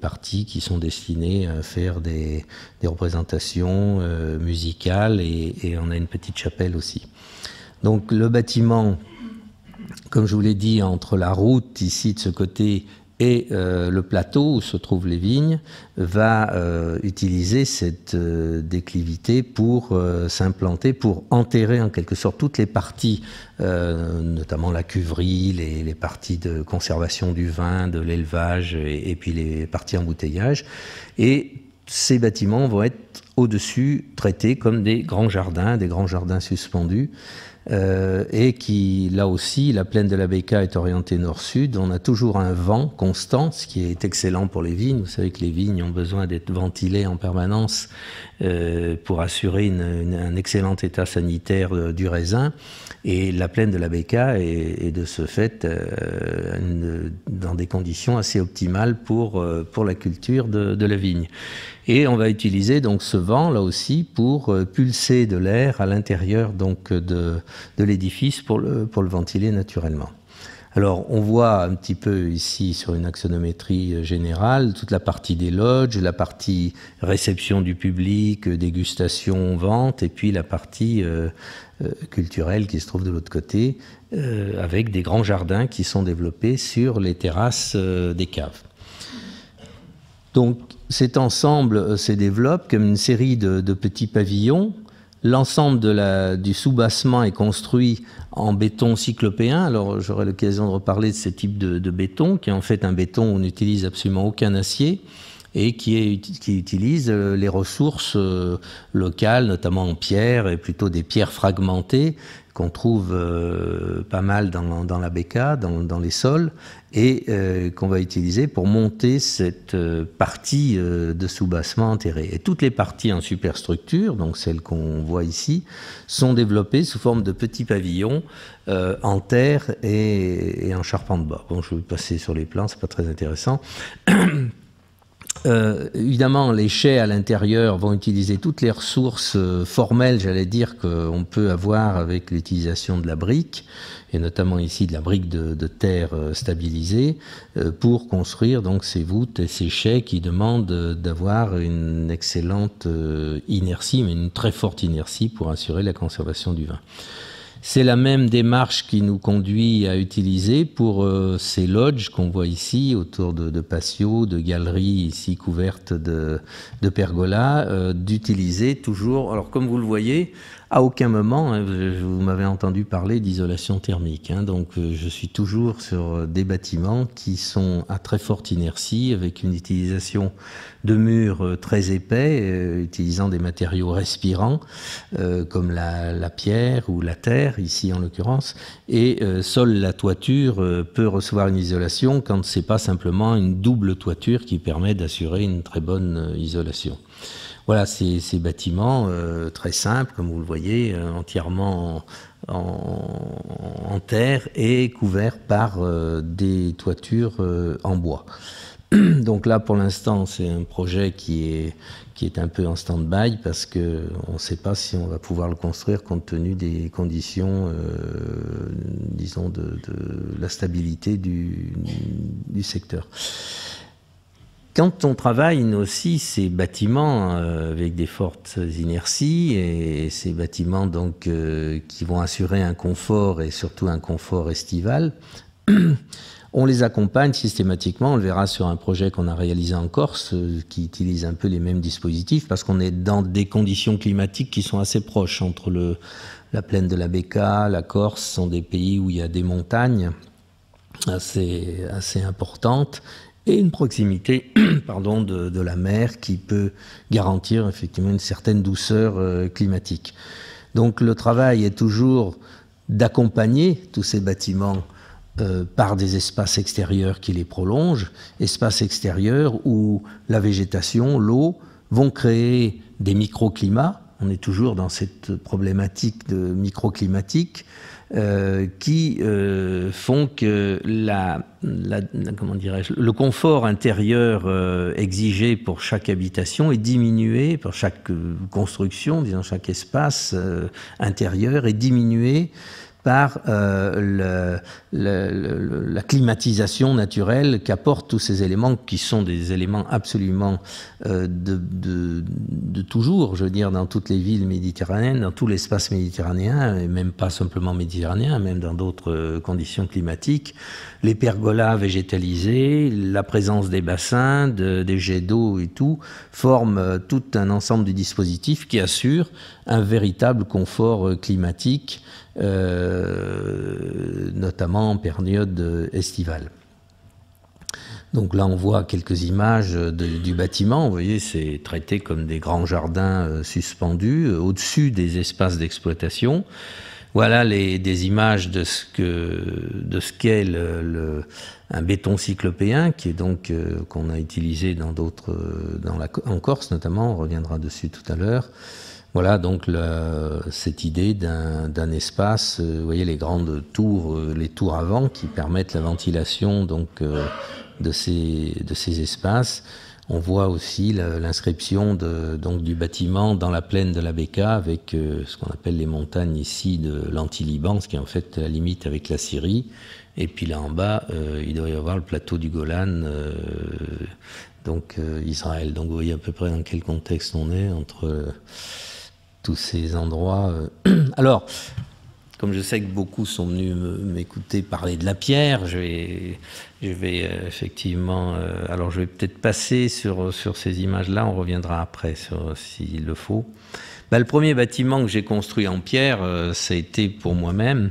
[SPEAKER 1] parties qui sont destinées à faire des, représentations euh, musicales et, et on a une petite chapelle aussi. Donc le bâtiment comme je vous l'ai dit, entre la route ici de ce côté et euh, le plateau où se trouvent les vignes va euh, utiliser cette euh, déclivité pour s'implanter, pour enterrer en quelque sorte toutes les parties, notamment la cuverie, les, parties de conservation du vin, de l'élevage et, puis les parties embouteillage. Et ces bâtiments vont être au-dessus traités comme des grands jardins, des grands jardins suspendus. Euh, et qui, là aussi, la plaine de la Beka est orientée nord-sud. On a toujours un vent constant, ce qui est excellent pour les vignes. Vous savez que les vignes ont besoin d'être ventilées en permanence euh, pour assurer un excellent état sanitaire euh, du raisin. Et la plaine de la Beka est, de ce fait dans des conditions assez optimales pour, pour la culture de, de la vigne. Et on va utiliser donc ce vent là aussi pour euh, pulser de l'air à l'intérieur donc de, l'édifice pour le, pour le ventiler naturellement. Alors, on voit un petit peu ici sur une axonométrie euh, générale toute la partie des lodges, la partie réception du public, euh, dégustation, vente, et puis la partie culturelle qui se trouve de l'autre côté, avec des grands jardins qui sont développés sur les terrasses des caves. Donc, cet ensemble euh, se développe comme une série de, petits pavillons. L'ensemble du sous-bassement est construit en béton cyclopéen. Alors j'aurai l'occasion de reparler de ce type de, béton, qui est en fait un béton où on n'utilise absolument aucun acier et qui, utilise euh, les ressources euh, locales, notamment en pierre, et plutôt des pierres fragmentées, qu'on trouve euh, pas mal dans, la béca, dans, les sols, et euh, qu'on va utiliser pour monter cette euh, partie de soubassement enterré. Et toutes les parties en superstructure, donc celles qu'on voit ici, sont développées sous forme de petits pavillons en terre et, en charpente bord. Bon, je vais passer sur les plans, c'est pas très intéressant. [CLEARS THROAT] Euh, évidemment, les chais à l'intérieur vont utiliser toutes les ressources euh, formelles, j'allais dire, qu'on peut avoir avec l'utilisation de la brique, et notamment ici de la brique de, terre euh, stabilisée, euh, pour construire donc ces voûtes et ces chais qui demandent d'avoir une excellente inertie, mais une très forte inertie pour assurer la conservation du vin. C'est la même démarche qui nous conduit à utiliser pour euh, ces lodges qu'on voit ici autour de, de, patios, de galeries ici couvertes de, pergolas, euh, d'utiliser toujours, alors comme vous le voyez, à aucun moment, hein, vous m'avez entendu parler d'isolation thermique. Hein. donc, euh, je suis toujours sur euh, des bâtiments qui sont à très forte inertie, avec une utilisation de murs euh, très épais, utilisant des matériaux respirants, comme la, pierre ou la terre, ici en l'occurrence. Et seule la toiture peut recevoir une isolation quand ce n'est pas simplement une double toiture qui permet d'assurer une très bonne isolation. Voilà, ces, bâtiments euh, très simples, comme vous le voyez, euh, entièrement en, terre et couverts par euh, des toitures en bois. [CLEARS THROAT] Donc là, pour l'instant, c'est un projet qui est, qui est un peu en stand-by parce qu'on ne sait pas si on va pouvoir le construire compte tenu des conditions, disons, de, la stabilité du, du secteur quand on travaille aussi ces bâtiments euh, avec des fortes inerties et, ces bâtiments euh, qui vont assurer un confort et surtout un confort estival, [CLEARS THROAT] on les accompagne systématiquement. On le verra sur un projet qu'on a réalisé en Corse euh, qui utilise un peu les mêmes dispositifs parce qu'on est dans des conditions climatiques qui sont assez proches entre le, la plaine de la Béca, la Corse, sont des pays où il y a des montagnes assez, assez importantes et une proximité [CLEARS THROAT] pardon, de, la mer qui peut garantir effectivement une certaine douceur euh, climatique. Donc le travail est toujours d'accompagner tous ces bâtiments euh, par des espaces extérieurs qui les prolongent, espaces extérieurs où la végétation, l'eau vont créer des microclimats. On est toujours dans cette problématique de microclimatique euh, qui euh, font que la, comment le confort intérieur euh, exigé pour chaque habitation est diminué, pour chaque construction, disons chaque espace intérieur est diminué par euh, la climatisation naturelle qu'apportent tous ces éléments qui sont des éléments absolument euh, de, toujours, je veux dire, dans toutes les villes méditerranéennes, dans tout l'espace méditerranéen, et même pas simplement méditerranéen, même dans d'autres euh, conditions climatiques, les pergolas végétalisées, la présence des bassins, des jets d'eau et tout, forment tout un ensemble de dispositifs qui assurent un véritable confort climatique euh, notamment en période estivale. Donc là, on voit quelques images du bâtiment. Vous voyez, c'est traité comme des grands jardins euh, suspendus euh, au-dessus des espaces d'exploitation. Voilà des images de ce qu'est un béton cyclopéen, qui est donc qu'on a utilisé dans d'autres, en Corse notamment. On reviendra dessus tout à l'heure. Voilà donc cette idée d'un espace, euh, vous voyez les grandes tours, euh, les tours avant qui permettent la ventilation donc euh, de ces, de ces espaces. On voit aussi l'inscription donc du bâtiment dans la plaine de la Beka avec ce qu'on appelle les montagnes ici de l'Anti-Liban, ce qui est en fait la limite avec la Syrie. Et puis là en bas, il doit y avoir le plateau du Golan, donc Israël. Donc vous voyez à peu près dans quel contexte on est entre ces endroits. Euh. [CLEARS THROAT] Alors, comme je sais que beaucoup sont venus m'écouter parler de la pierre, je vais, euh, effectivement. Euh, alors, je vais peut-être passer sur, sur ces images-là, on reviendra après s'il le faut. Bah, le premier bâtiment que j'ai construit en pierre, ça a été pour moi-même.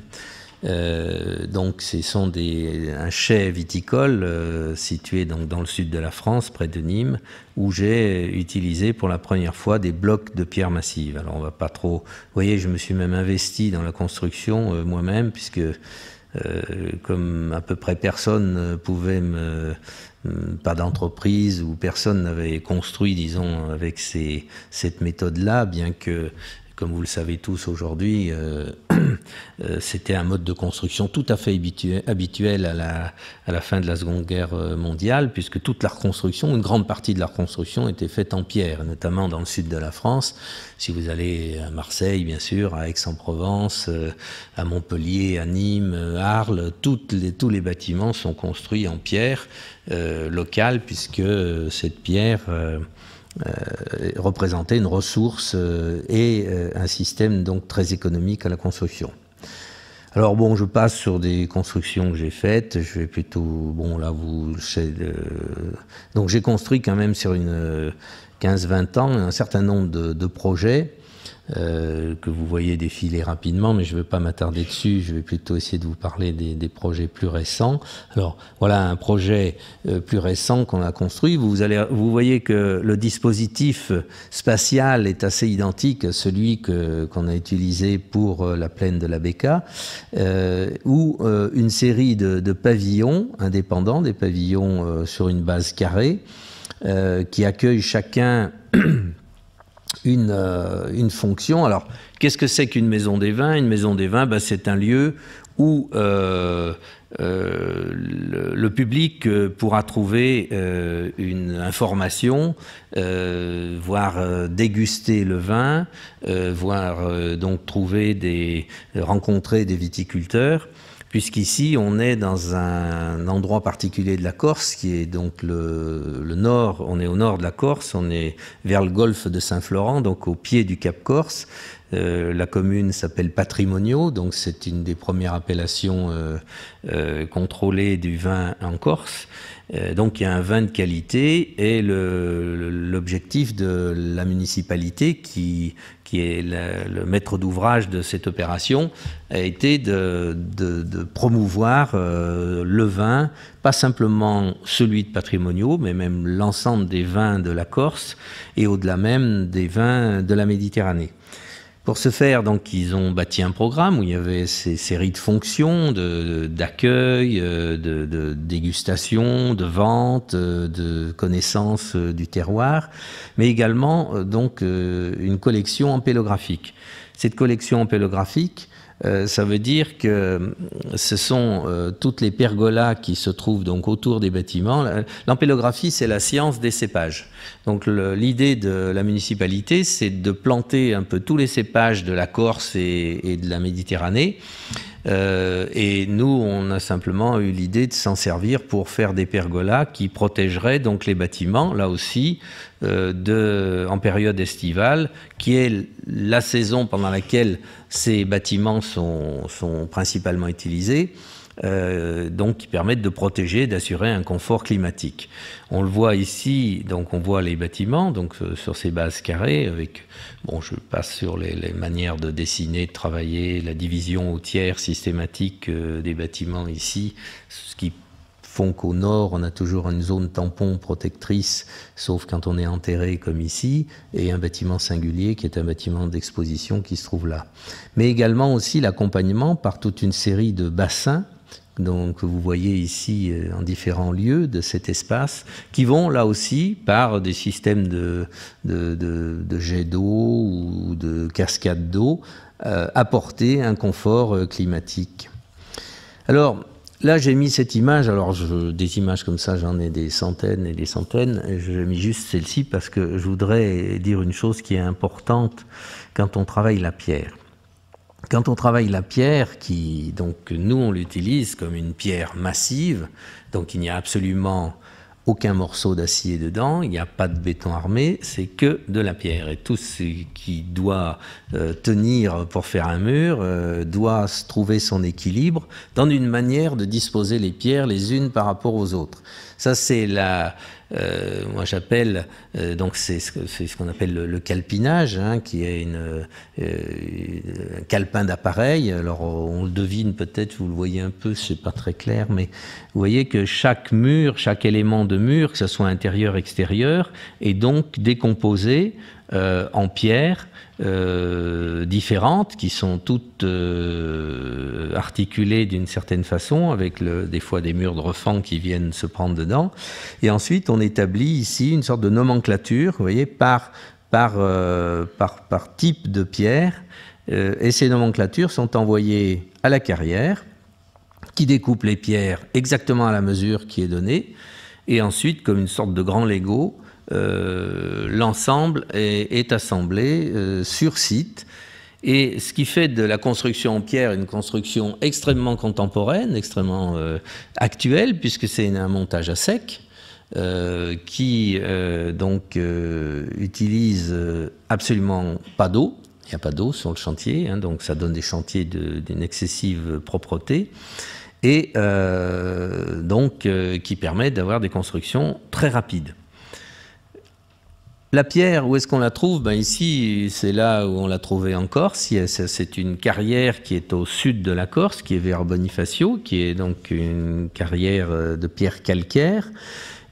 [SPEAKER 1] Euh, donc, ce sont des, un chai viticole euh, situé donc dans le sud de la France, près de Nîmes, où j'ai utilisé pour la première fois des blocs de pierre massive. Alors, on va pas trop. Vous voyez, je me suis même investi dans la construction euh, moi-même, puisque comme à peu près personne ne pouvait me, hum, pas d'entreprise où personne n'avait construit, disons, avec cette méthode-là, bien que comme vous le savez tous aujourd'hui, euh, [CLEARS THROAT] euh, c'était un mode de construction tout à fait habituel, à, la, à, la, fin de la Seconde Guerre euh, mondiale, puisque toute la reconstruction, une grande partie de la reconstruction était faite en pierre, notamment dans le sud de la France. Si vous allez à Marseille, bien sûr, à Aix-en-Provence, à Montpellier, à Nîmes, à Arles, toutes les, tous les bâtiments sont construits en pierre locale, puisque cette pierre... Euh, représenter représentait une ressource euh, et euh, un système donc très économique à la construction. Alors bon, je passe sur des constructions que j'ai faites. Je vais plutôt, bon là vous, donc j'ai construit quand même sur une 15-20 ans un certain nombre de projets euh, que vous voyez défiler rapidement, mais je ne veux pas m'attarder dessus, je vais plutôt essayer de vous parler des, projets plus récents. Alors voilà un projet euh, plus récent qu'on a construit. Vous, allez, vous voyez que le dispositif spatial est assez identique à celui qu'on a utilisé pour euh, la plaine de la euh, où une série de, de, pavillons indépendants, des pavillons sur une base carrée, qui accueillent chacun [CLEARS THROAT] Euh, une, fonction. Alors, qu'est-ce que c'est qu'une maison des vins Une maison des vins, bah, c'est un lieu où euh, euh, le, public pourra trouver une information, voir déguster le vin, voir donc trouver des rencontrer des viticulteurs puisqu'ici on est dans un endroit particulier de la Corse, qui est donc le, nord, on est au nord de la Corse, on est vers le golfe de Saint-Florent, donc au pied du Cap Corse. Euh, la commune s'appelle Patrimonio, donc c'est une des premières appellations euh, euh, contrôlées du vin en Corse. Euh, donc il y a un vin de qualité et l'objectif de la municipalité qui, est le maître d'ouvrage de cette opération, a été de, promouvoir euh, le vin, pas simplement celui de patrimoniaux, mais même l'ensemble des vins de la Corse et au-delà même des vins de la Méditerranée. Pour ce faire, donc, ils ont bâti un programme où il y avait ces séries de fonctions, d'accueil, euh, de, dégustation, de vente, euh, de connaissance euh, du terroir, mais également donc une collection ampélographique. Cette collection ampélographique, ça veut dire que ce sont toutes les pergolas qui se trouvent donc autour des bâtiments. L'empélographie, c'est la science des cépages. Donc l'idée de la municipalité, c'est de planter un peu tous les cépages de la Corse et, de la Méditerranée. Euh, et nous, on a simplement eu l'idée de s'en servir pour faire des pergolas qui protégeraient donc les bâtiments, là aussi, euh, en période estivale, qui est la saison pendant laquelle ces bâtiments sont principalement utilisés. Euh, donc qui permettent de protéger, d'assurer un confort climatique. On le voit ici, donc on voit les bâtiments donc euh, sur ces bases carrées avec bon je passe sur les, manières de dessiner, de travailler, la division au tiers systématique euh, des bâtiments ici, ce qui font qu'au nord, on a toujours une zone tampon protectrice, sauf quand on est enterré comme ici, et un bâtiment singulier qui est un bâtiment d'exposition qui se trouve là. Mais également aussi l'accompagnement par toute une série de bassins donc, que vous voyez ici euh, en différents lieux de cet espace, qui vont là aussi par des systèmes de, jets d'eau ou de cascades d'eau euh, apporter un confort euh, climatique. Alors, Là, j'ai mis cette image. Alors, des images comme ça, j'en ai des centaines et des centaines. J'ai mis juste celle-ci parce que je voudrais dire une chose qui est importante quand on travaille la pierre. Quand on travaille la pierre, qui donc nous on l'utilise comme une pierre massive, donc il n'y a absolument aucun morceau d'acier dedans, il n'y a pas de béton armé, c'est que de la pierre. Et tout ce qui doit euh, tenir pour faire un mur euh, doit trouver son équilibre dans une manière de disposer les pierres les unes par rapport aux autres. Ça c'est la, euh, moi j'appelle, euh, donc c'est ce, qu'on appelle le, calpinage, hein, qui est euh, un calpin d'appareil. Alors on le devine peut-être, vous le voyez un peu, c'est pas très clair, mais vous voyez que chaque mur, chaque élément de mur, que ce soit intérieur, extérieur, est donc décomposé en pierre euh, différentes qui sont toutes euh, articulées d'une certaine façon, avec le, des fois des murs de refend qui viennent se prendre dedans. Et ensuite, on établit ici une sorte de nomenclature, vous voyez, par, par, euh, par type de pierre. et ces nomenclatures sont envoyées à la carrière, qui découpe les pierres exactement à la mesure qui est donnée. Et ensuite, comme une sorte de grand Lego, euh, l'ensemble est, assemblé euh, sur site. Et ce qui fait de la construction en pierre une construction extrêmement contemporaine, extrêmement euh, actuelle, puisque c'est un montage à sec, qui donc utilise absolument pas d'eau. Il n'y a pas d'eau sur le chantier, hein, donc ça donne des chantiers d'une excessive propreté. Et donc qui permet d'avoir des constructions très rapides. La pierre, où est-ce qu'on la trouve ben, Ici, c'est là où on l'a trouvée en Corse. C'est une carrière qui est au sud de la Corse, qui est vers Bonifacio, qui est donc une carrière euh, de pierre calcaire.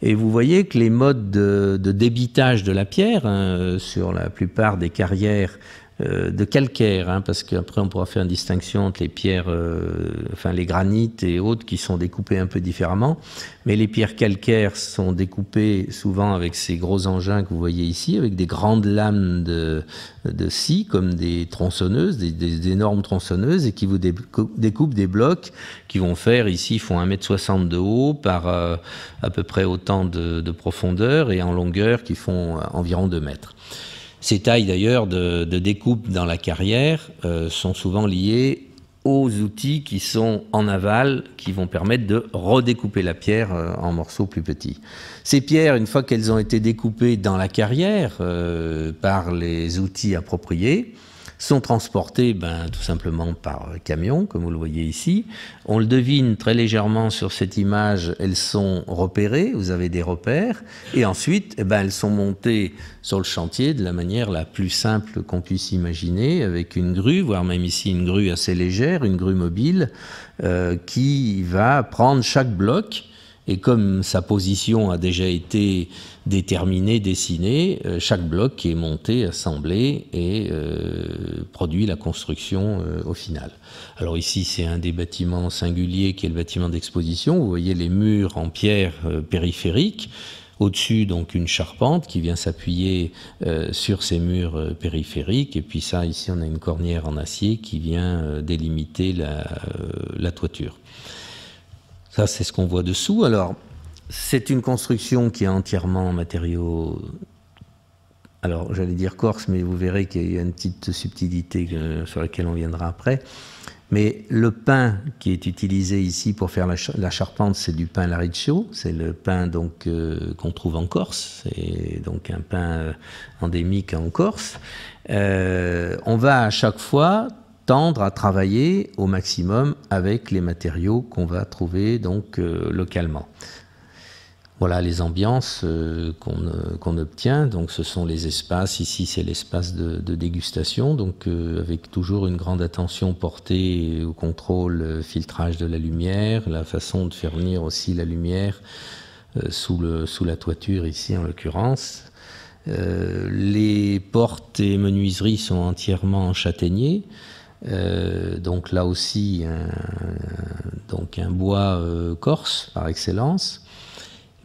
[SPEAKER 1] Et vous voyez que les modes de, débitage de la pierre hein, euh, sur la plupart des carrières euh, de calcaire, hein, parce qu'après on pourra faire une distinction entre les pierres, euh, enfin les granites et autres qui sont découpées un peu différemment. Mais les pierres calcaires sont découpées souvent avec ces gros engins que vous voyez ici, avec des grandes lames de, de scie, comme des tronçonneuses, des, énormes tronçonneuses, et qui vous découpent, des blocs qui vont faire, ici, font 1m60 de haut par euh, à peu près autant de, de profondeur, et en longueur qui font environ 2 mètres. Ces tailles d'ailleurs de, découpe dans la carrière euh, sont souvent liées aux outils qui sont en aval, qui vont permettre de redécouper la pierre euh, en morceaux plus petits. Ces pierres, une fois qu'elles ont été découpées dans la carrière euh, par les outils appropriés, sont transportés ben, tout simplement par camion, comme vous le voyez ici. On le devine très légèrement sur cette image, elles sont repérées, vous avez des repères, et ensuite eh ben, elles sont montées sur le chantier de la manière la plus simple qu'on puisse imaginer, avec une grue, voire même ici une grue assez légère, une grue mobile, euh, qui va prendre chaque bloc, et comme sa position a déjà été déterminer, dessiner euh, chaque bloc qui est monté, assemblé et euh, produit la construction euh, au final. Alors ici, c'est un des bâtiments singuliers qui est le bâtiment d'exposition. Vous voyez les murs en pierre périphérique. Au-dessus, donc, une charpente qui vient s'appuyer sur ces murs périphériques. Et puis ça, ici, on a une cornière en acier qui vient délimiter la, la, toiture. Ça, c'est ce qu'on voit dessous. Alors, c'est une construction qui est entièrement en matériaux. Alors, j'allais dire corse, mais vous verrez qu'il y a une petite subtilité sur laquelle on viendra après. Mais le pain qui est utilisé ici pour faire la, charpente, c'est du pain laricio. c'est le pain donc euh, qu'on trouve en Corse, c'est donc un pain euh, endémique en Corse. Euh, on va à chaque fois tendre à travailler au maximum avec les matériaux qu'on va trouver donc localement. Voilà les ambiances euh, euh, qu'on obtient. Donc, ce sont les espaces. Ici, c'est l'espace de, dégustation. Donc, euh, avec toujours une grande attention portée au contrôle, filtrage de la lumière, la façon de faire venir aussi la lumière sous, la toiture, ici en l'occurrence. les portes et menuiseries sont entièrement en châtaignier. donc là aussi, un, donc un bois corse par excellence.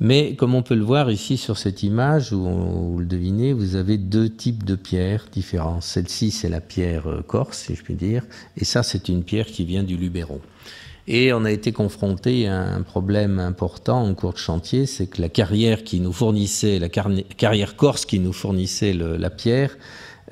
[SPEAKER 1] Mais comme on peut le voir ici sur cette image, où vous le devinez, vous avez deux types de pierres différentes. Celle-ci, c'est la pierre euh, corse, si je puis dire, et ça, c'est une pierre qui vient du Luberon. Et on a été confronté à un problème important en cours de chantier, c'est que la carrière qui nous fournissait, la carrière corse qui nous fournissait la pierre,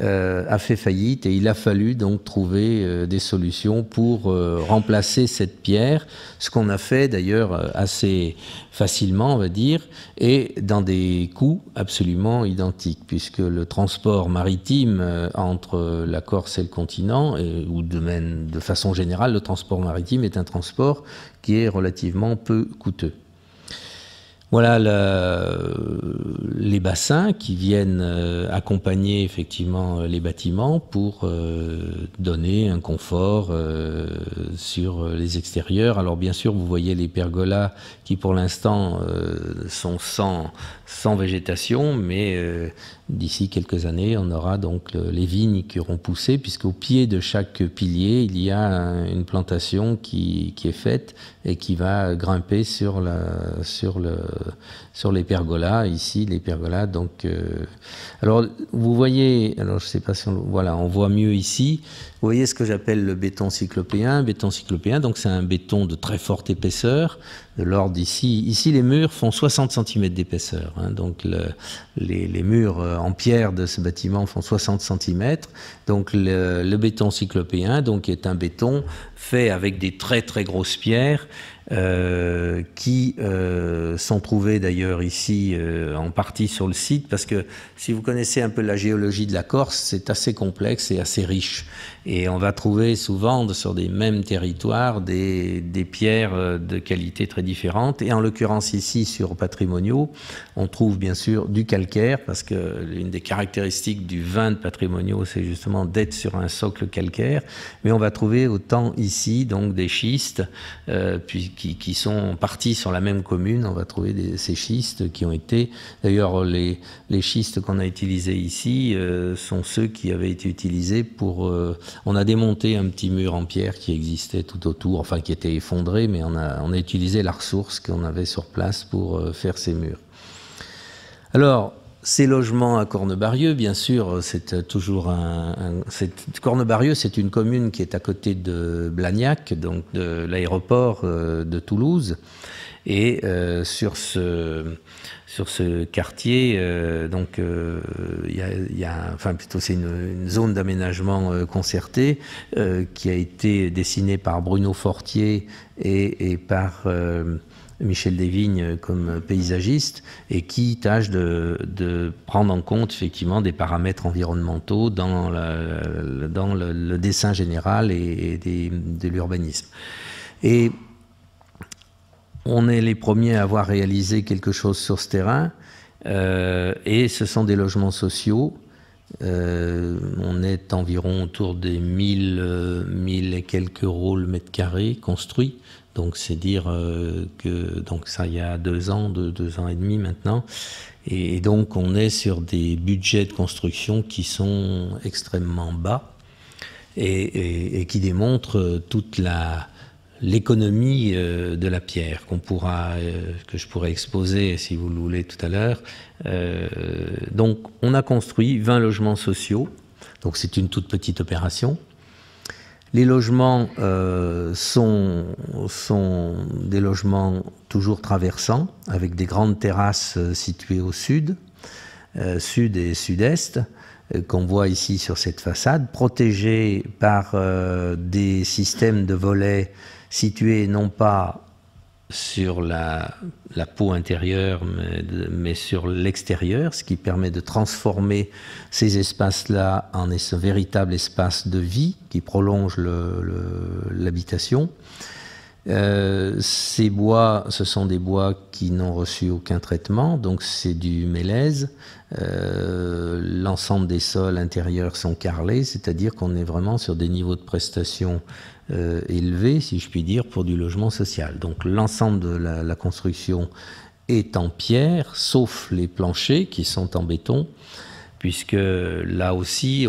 [SPEAKER 1] euh, a fait faillite et il a fallu donc trouver euh, des solutions pour euh, remplacer cette pierre, ce qu'on a fait d'ailleurs assez facilement, on va dire, et dans des coûts absolument identiques, puisque le transport maritime entre la Corse et le continent, ou de façon générale, le transport maritime est un transport qui est relativement peu coûteux. Voilà les bassins qui viennent euh, accompagner effectivement euh, les bâtiments pour euh, donner un confort sur les extérieurs. Alors bien sûr, vous voyez les pergolas qui pour l'instant sont sans sans végétation, mais euh, d'ici quelques années, on aura donc les vignes qui auront poussé, puisqu'au pied de chaque pilier, il y a une plantation qui, qui, est faite et qui va grimper sur, la, sur le, sur les pergolas, ici, les pergolas. Donc, euh, alors, vous voyez, alors je sais pas si on, voilà, on voit mieux ici. Vous voyez ce que j'appelle le béton cyclopéen. Béton cyclopéen, donc c'est un béton de très forte épaisseur, de l'ordre ici. Ici, les murs font 60 cm d'épaisseur. Hein, donc, les, murs euh, en pierre de ce bâtiment font 60 cm. Donc, le, le béton cyclopéen, donc, est un béton fait avec des très très grosses pierres. Euh, qui euh, sont trouvés d'ailleurs ici euh, en partie sur le site, parce que si vous connaissez un peu la géologie de la Corse, c'est assez complexe et assez riche. Et on va trouver souvent sur des mêmes territoires des, des pierres euh, de qualité très différente. Et en l'occurrence ici, sur Patrimonio, on trouve bien sûr du calcaire, parce que l'une des caractéristiques du vin de Patrimonio, c'est justement d'être sur un socle calcaire. Mais on va trouver autant ici donc des schistes, puis qui, sont partis sur la même commune. On va trouver des, ces schistes qui ont été. D'ailleurs, les, les schistes qu'on a utilisés ici euh, sont ceux qui avaient été utilisés pour. Euh, on a démonté un petit mur en pierre qui existait tout autour, enfin qui était effondré, mais on a, on a utilisé la ressource qu'on avait sur place pour euh, faire ces murs. Alors, ces logements à Cornebarieux, bien sûr, c'est toujours un. Cornebarieux, c'est une commune qui est à côté de Blagnac, donc de l'aéroport euh, de Toulouse. Et euh, sur, ce, sur ce quartier, euh, donc, il y, a, enfin, plutôt, c'est une, zone d'aménagement concertée qui a été dessinée par Bruno Fortier et, et par. Michel Desvignes comme paysagiste et qui tâche de, prendre en compte effectivement des paramètres environnementaux dans, le, dessin général et, de l'urbanisme. Et on est les premiers à avoir réalisé quelque chose sur ce terrain euh, et ce sont des logements sociaux. Euh, on est environ autour des 1000, euh, et quelques rôles mètres mètre carré donc c'est dire euh, que donc ça il y a deux ans, deux, ans et demi maintenant, et, donc on est sur des budgets de construction qui sont extrêmement bas et, qui démontrent euh, toute la l'économie euh, de la pierre qu'on pourra que je pourrais exposer si vous le voulez tout à l'heure. donc on a construit 20 logements sociaux. Donc c'est une toute petite opération les logements euh, sont, des logements toujours traversants, avec des grandes terrasses euh, situées au sud, euh, sud et sud-est, qu'on voit ici sur cette façade, protégées par des systèmes de volets situés non pas sur la, peau intérieure, mais, sur l'extérieur, ce qui permet de transformer ces espaces-là en un véritable espace de vie qui prolonge l'habitation. Euh, ces bois, ce sont des bois qui n'ont reçu aucun traitement, donc c'est du mélèze. Euh, l'ensemble des sols intérieurs sont carrelés, c'est-à-dire qu'on est vraiment sur des niveaux de prestation euh, élevé si je puis dire, pour du logement social. Donc l'ensemble de la, construction est en pierre, sauf les planchers qui sont en béton, puisque là aussi,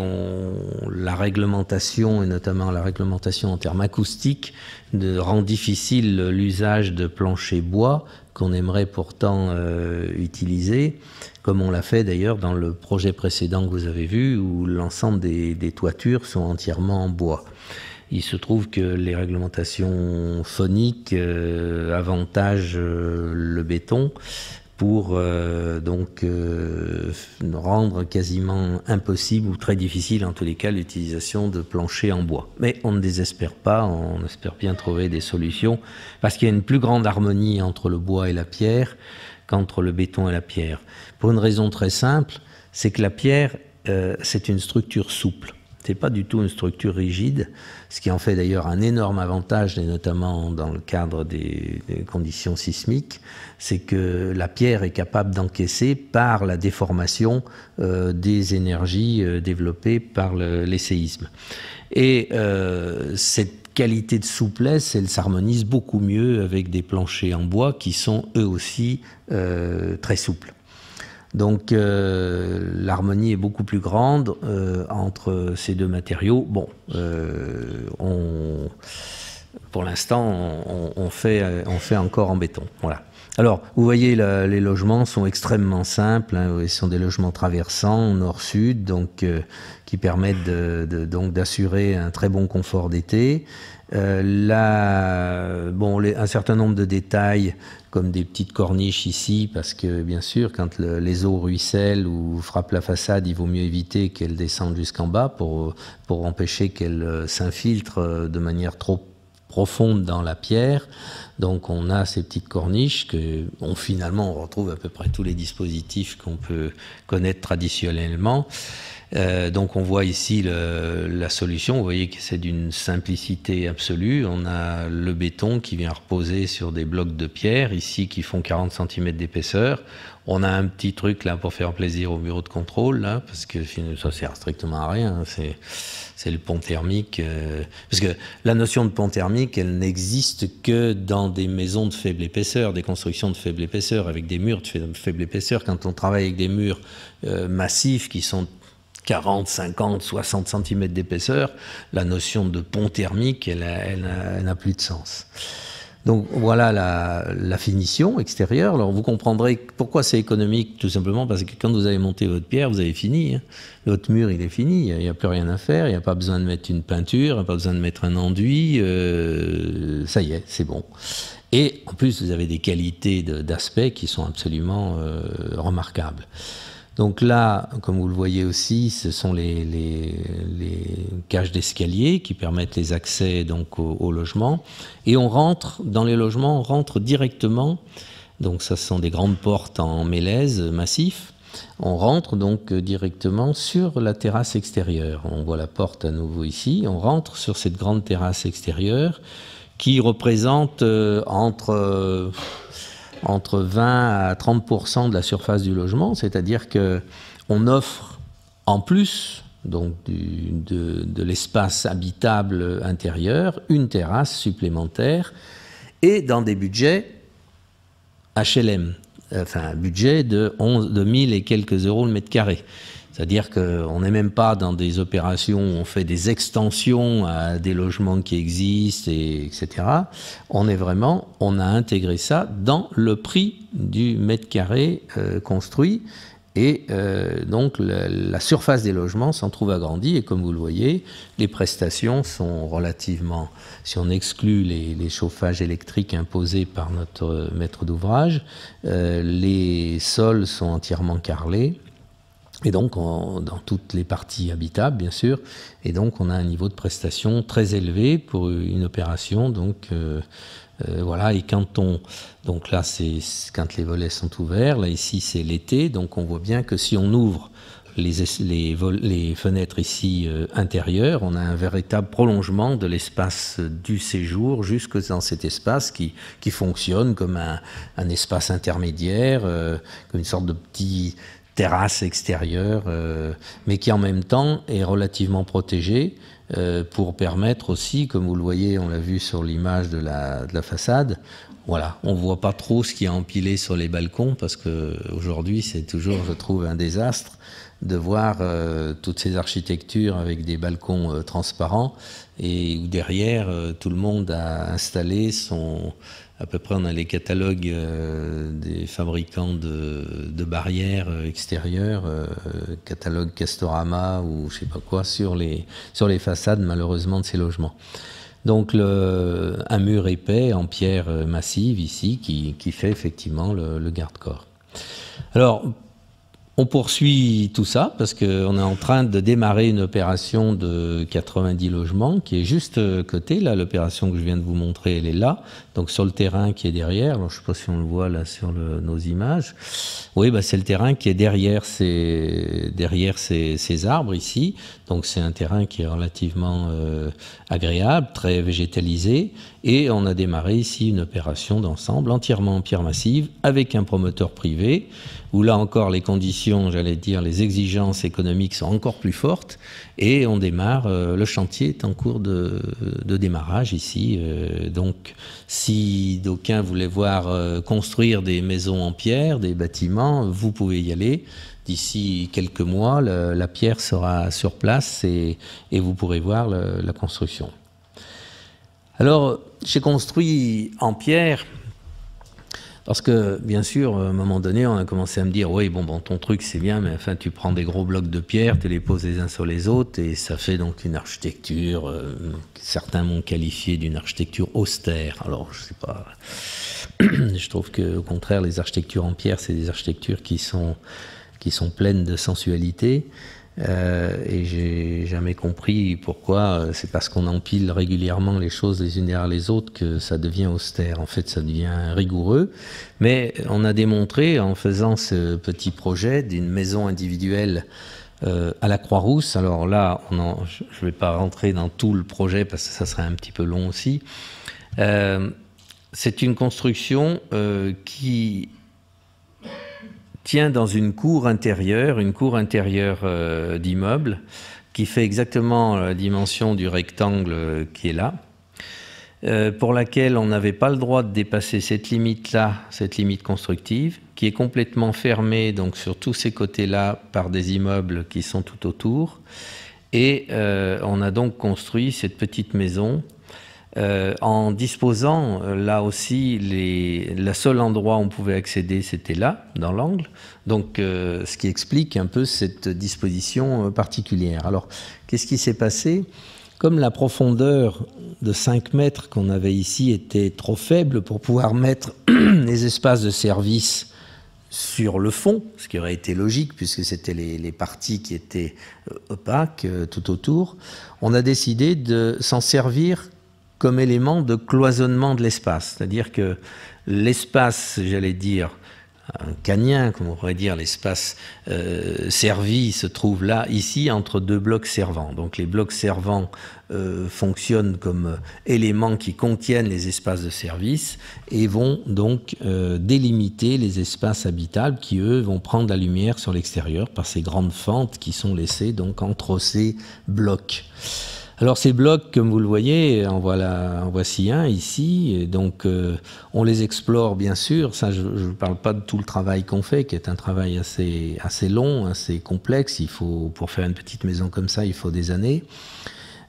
[SPEAKER 1] la réglementation, et notamment la réglementation en termes acoustiques, rend difficile l'usage de planchers bois qu'on aimerait pourtant euh, utiliser, comme on l'a fait d'ailleurs dans le projet précédent que vous avez vu, où l'ensemble des, des toitures sont entièrement en bois. Il se trouve que les réglementations phoniques euh, avantagent euh, le béton pour euh, donc rendre quasiment impossible ou très difficile en tous les cas l'utilisation de planchers en bois. Mais on ne désespère pas, on espère bien trouver des solutions parce qu'il y a une plus grande harmonie entre le bois et la pierre qu'entre le béton et la pierre. Pour une raison très simple, c'est que la pierre, c'est une structure souple n'est pas du tout une structure rigide, ce qui en fait d'ailleurs un énorme avantage, et notamment dans le cadre des, conditions sismiques, c'est que la pierre est capable d'encaisser par la déformation euh, des énergies euh, développées par les séismes. Et euh, cette qualité de souplesse, elle s'harmonise beaucoup mieux avec des planchers en bois qui sont eux aussi très souples. Donc euh, l'harmonie est beaucoup plus grande euh, entre ces deux matériaux. Bon, euh, pour l'instant, on, on, fait, encore en béton. Voilà. Alors, vous voyez, les logements sont extrêmement simples. Hein. Ce ils sont des logements traversants, nord-sud, donc qui permettent donc d'assurer un très bon confort d'été. là, bon, un certain nombre de détails comme des petites corniches ici, parce que bien sûr, quand les eaux ruissellent ou frappent la façade, il vaut mieux éviter qu'elles descendent jusqu'en bas pour, pour empêcher qu'elles euh, s'infiltrent euh, de manière trop profonde dans la pierre. Donc on a ces petites corniches que finalement on retrouve à peu près tous les dispositifs qu'on peut connaître traditionnellement. Euh, donc on voit ici la solution, vous voyez que c'est d'une simplicité absolue. On a le béton qui vient reposer sur des blocs de pierre, ici qui font 40 cm d'épaisseur. On a un petit truc là pour faire plaisir au bureau de contrôle, parce que ça sert strictement à rien. Hein. C'est, le pont thermique. Euh, parce que la notion de pont thermique, elle n'existe que dans des maisons de faible épaisseur, des constructions de faible épaisseur, avec des murs de faible épaisseur. Quand on travaille avec des murs euh, massifs qui sont 40, 50, 60 cm d'épaisseur, la notion de pont thermique, elle, n'a plus de sens. Donc voilà la, finition extérieure. Alors vous comprendrez pourquoi c'est économique, tout simplement parce que quand vous avez monté votre pierre, vous avez fini. Hein. Votre mur, il est fini. Il n'y a plus rien à faire. Il n'y a pas besoin de mettre une peinture, il n'y a pas besoin de mettre un enduit. Euh, ça y est, c'est bon. Et en plus, vous avez des qualités d'aspect qui sont absolument euh, remarquables. Donc là, comme vous le voyez aussi, ce sont les, cages d'escalier qui permettent les accès donc au, logement. Et on rentre dans les logements, on rentre directement. Donc ça, ce sont des grandes portes en mélèze massif. On rentre donc euh, directement sur la terrasse extérieure. On voit la porte à nouveau ici. On rentre sur cette grande terrasse extérieure qui représente euh, entre euh, entre 20 à 30 de la surface du logement, c'est-à-dire que offre en plus de, l'espace habitable intérieur une terrasse supplémentaire et dans des budgets HLM, enfin un budget de 11 de et quelques euros le mètre carré. C'est-à-dire qu'on n'est même pas dans des opérations où on fait des extensions à des logements qui existent, etc. On est vraiment, on a intégré ça dans le prix du mètre carré euh, construit. Et euh, donc la, surface des logements s'en trouve agrandie et comme vous le voyez, les prestations sont relativement, si on exclut les, chauffages électriques imposés par notre maître d'ouvrage, euh, les sols sont entièrement carrelés, et donc dans toutes les parties habitables, bien sûr. Et donc on a un niveau de prestation très élevé pour une opération. Donc euh, euh, voilà. Et quand on donc là c'est quand les volets sont ouverts. Là ici c'est l'été, donc on voit bien que si on ouvre les, les, fenêtres ici euh, intérieures, on a un véritable prolongement de l'espace du séjour jusque dans cet espace qui, qui fonctionne comme un, un espace intermédiaire, comme une sorte de petit terrasse extérieure, euh, mais qui en même temps est relativement protégée euh, pour permettre aussi, comme vous le voyez, on l'a vu sur l'image de la, façade, voilà, on voit pas trop ce qui est empilé sur les balcons parce que aujourd'hui c'est toujours, je trouve, un désastre de voir euh, toutes ces architectures avec des balcons transparents et où derrière tout le monde a installé son à peu près on a les catalogues euh, des fabricants de, barrières euh, extérieures, euh, catalogues catalogue Castorama ou je sais pas quoi, sur les, sur les façades malheureusement de ces logements. Donc un mur épais en pierre massive ici qui, fait effectivement le, le garde-corps. Alors on poursuit tout ça parce qu'on est en train de démarrer une opération de 90 logements qui est juste euh, côté. Là, l'opération que je viens de vous montrer, elle est là. Donc sur le terrain qui est derrière. je ne sais pas si on le voit là sur nos images. Oui, bah, c'est le terrain qui est derrière ces arbres ici. Donc c'est un terrain qui est relativement euh, agréable, très végétalisé. Et on a démarré ici une opération d'ensemble entièrement en pierre massive avec un promoteur privé, où là encore les conditions, j'allais dire, les exigences économiques sont encore plus fortes. Et on démarre, euh, le chantier est en cours de, démarrage ici. Euh, donc si d'aucuns voulaient voir construire des maisons en pierre, des bâtiments, vous pouvez y aller d'ici quelques mois, la pierre sera sur place et, et vous pourrez voir la construction. Alors, j'ai construit en pierre. Parce que, bien sûr, à un moment donné, on a commencé à me dire, oui, bon, bon, ton truc, c'est bien, mais enfin, tu prends des gros blocs de pierre, tu les poses les uns sur les autres, et ça fait donc une architecture, euh, certains m'ont qualifié d'une architecture austère. Alors, je sais pas, [CLEARS THROAT] je trouve que, au contraire, les architectures en pierre, c'est des architectures qui sont qui sont pleines de sensualité. Euh, et j'ai jamais compris pourquoi. Euh, c'est parce qu'on empile régulièrement les choses les unes derrière les autres que ça devient austère. En fait, ça devient rigoureux. Mais on a démontré en faisant ce petit projet d'une maison individuelle euh, à la Croix-Rousse. Alors là, je ne vais pas rentrer dans tout le projet parce que ça serait un petit peu long aussi. Euh, c'est une construction qui tient dans une cour intérieure, une cour intérieure euh, d'immeuble, qui fait exactement la dimension du rectangle euh, qui est là, euh, pour laquelle on n'avait pas le droit de dépasser cette limite-là, cette limite constructive, qui est complètement fermée donc sur tous ces côtés-là par des immeubles qui sont tout autour. Et on a donc construit cette petite maison euh, en disposant euh, là aussi, les, le seul endroit où on pouvait accéder, c'était là, dans l'angle. Donc, euh, ce qui explique un peu cette disposition particulière. Alors, qu'est-ce qui s'est passé Comme la profondeur de 5 mètres qu'on avait ici était trop faible pour pouvoir mettre [CLEARS THROAT] les espaces de service sur le fond, ce qui aurait été logique puisque c'était les, parties qui étaient opaques tout autour, on a décidé de s'en servir comme élément de cloisonnement de l'espace. C'est-à-dire que l'espace, j'allais dire, un canien, comme on pourrait dire, l'espace euh, servi se trouve là, ici, entre deux blocs servants. Donc les blocs servants euh, fonctionnent comme euh, éléments qui contiennent les espaces de service et vont donc délimiter les espaces habitables qui, eux, vont prendre la lumière sur l'extérieur par ces grandes fentes qui sont laissées donc entre ces blocs. Alors ces blocs, comme vous le voyez, en, voilà, en voici un ici. donc euh, on les explore bien sûr. Ça, je ne parle pas de tout le travail qu'on fait, qui est un travail assez, assez long, assez complexe. Il faut, pour faire une petite maison comme ça, il faut des années.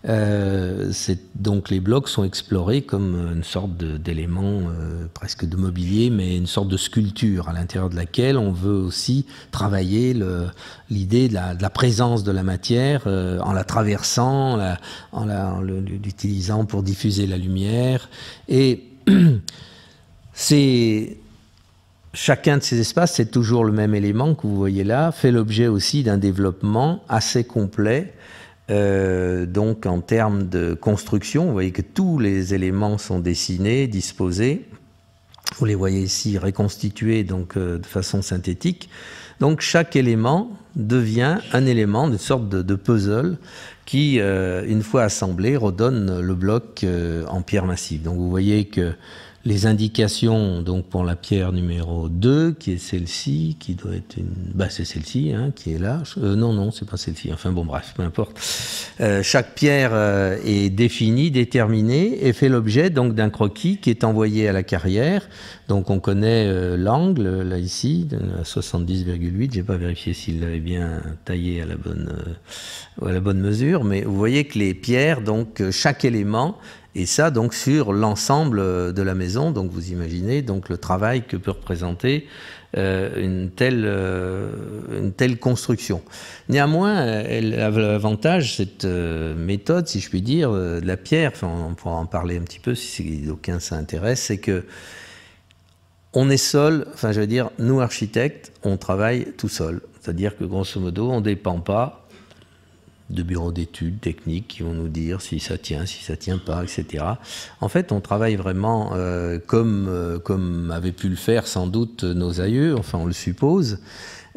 [SPEAKER 1] Euh, donc les blocs sont explorés comme une sorte d'élément euh, presque de mobilier, mais une sorte de sculpture à l'intérieur de laquelle on veut aussi travailler l'idée de, la, présence de la matière euh, en la traversant, en l'utilisant pour diffuser la lumière. Et [CLEARS THROAT] c'est chacun de ces espaces, c'est toujours le même élément que vous voyez là, fait l'objet aussi d'un développement assez complet euh, donc en termes de construction, vous voyez que tous les éléments sont dessinés, disposés. Vous les voyez ici reconstitués donc, euh, de façon synthétique. Donc chaque élément devient un élément, une sorte de, puzzle qui, euh, une fois assemblé, redonne le bloc en pierre massive. Donc vous voyez que les indications donc pour la pierre numéro 2, qui est celle-ci, qui doit être une... Bah, c'est celle-ci, hein, qui est large. Euh, non, non, c'est pas celle-ci. Enfin bon, bref, peu importe. Euh, chaque pierre euh, est définie, déterminée, et fait l'objet donc d'un croquis qui est envoyé à la carrière. Donc on connaît l'angle, là ici, 70,8. n'ai pas vérifié s'il l'avait bien taillé à la, bonne, à la bonne mesure, mais vous voyez que les pierres, donc chaque élément et ça, donc, sur l'ensemble euh, de la maison. Donc, vous imaginez donc le travail que peut représenter euh, une, telle, euh, une telle construction. Néanmoins, elle a l'avantage, cette méthode, si je puis dire, de la pierre, on pourra en parler un petit peu si aucun s'intéresse, c'est que on est seul, enfin, je veux dire, nous architectes, on travaille tout seul. C'est-à-dire que grosso modo, on ne dépend pas de bureaux d'études techniques qui vont nous dire si ça tient, si ça tient pas, etc. En fait, on travaille vraiment euh, comme, euh, comme avaient pu le faire sans doute nos aïeux, enfin on le suppose,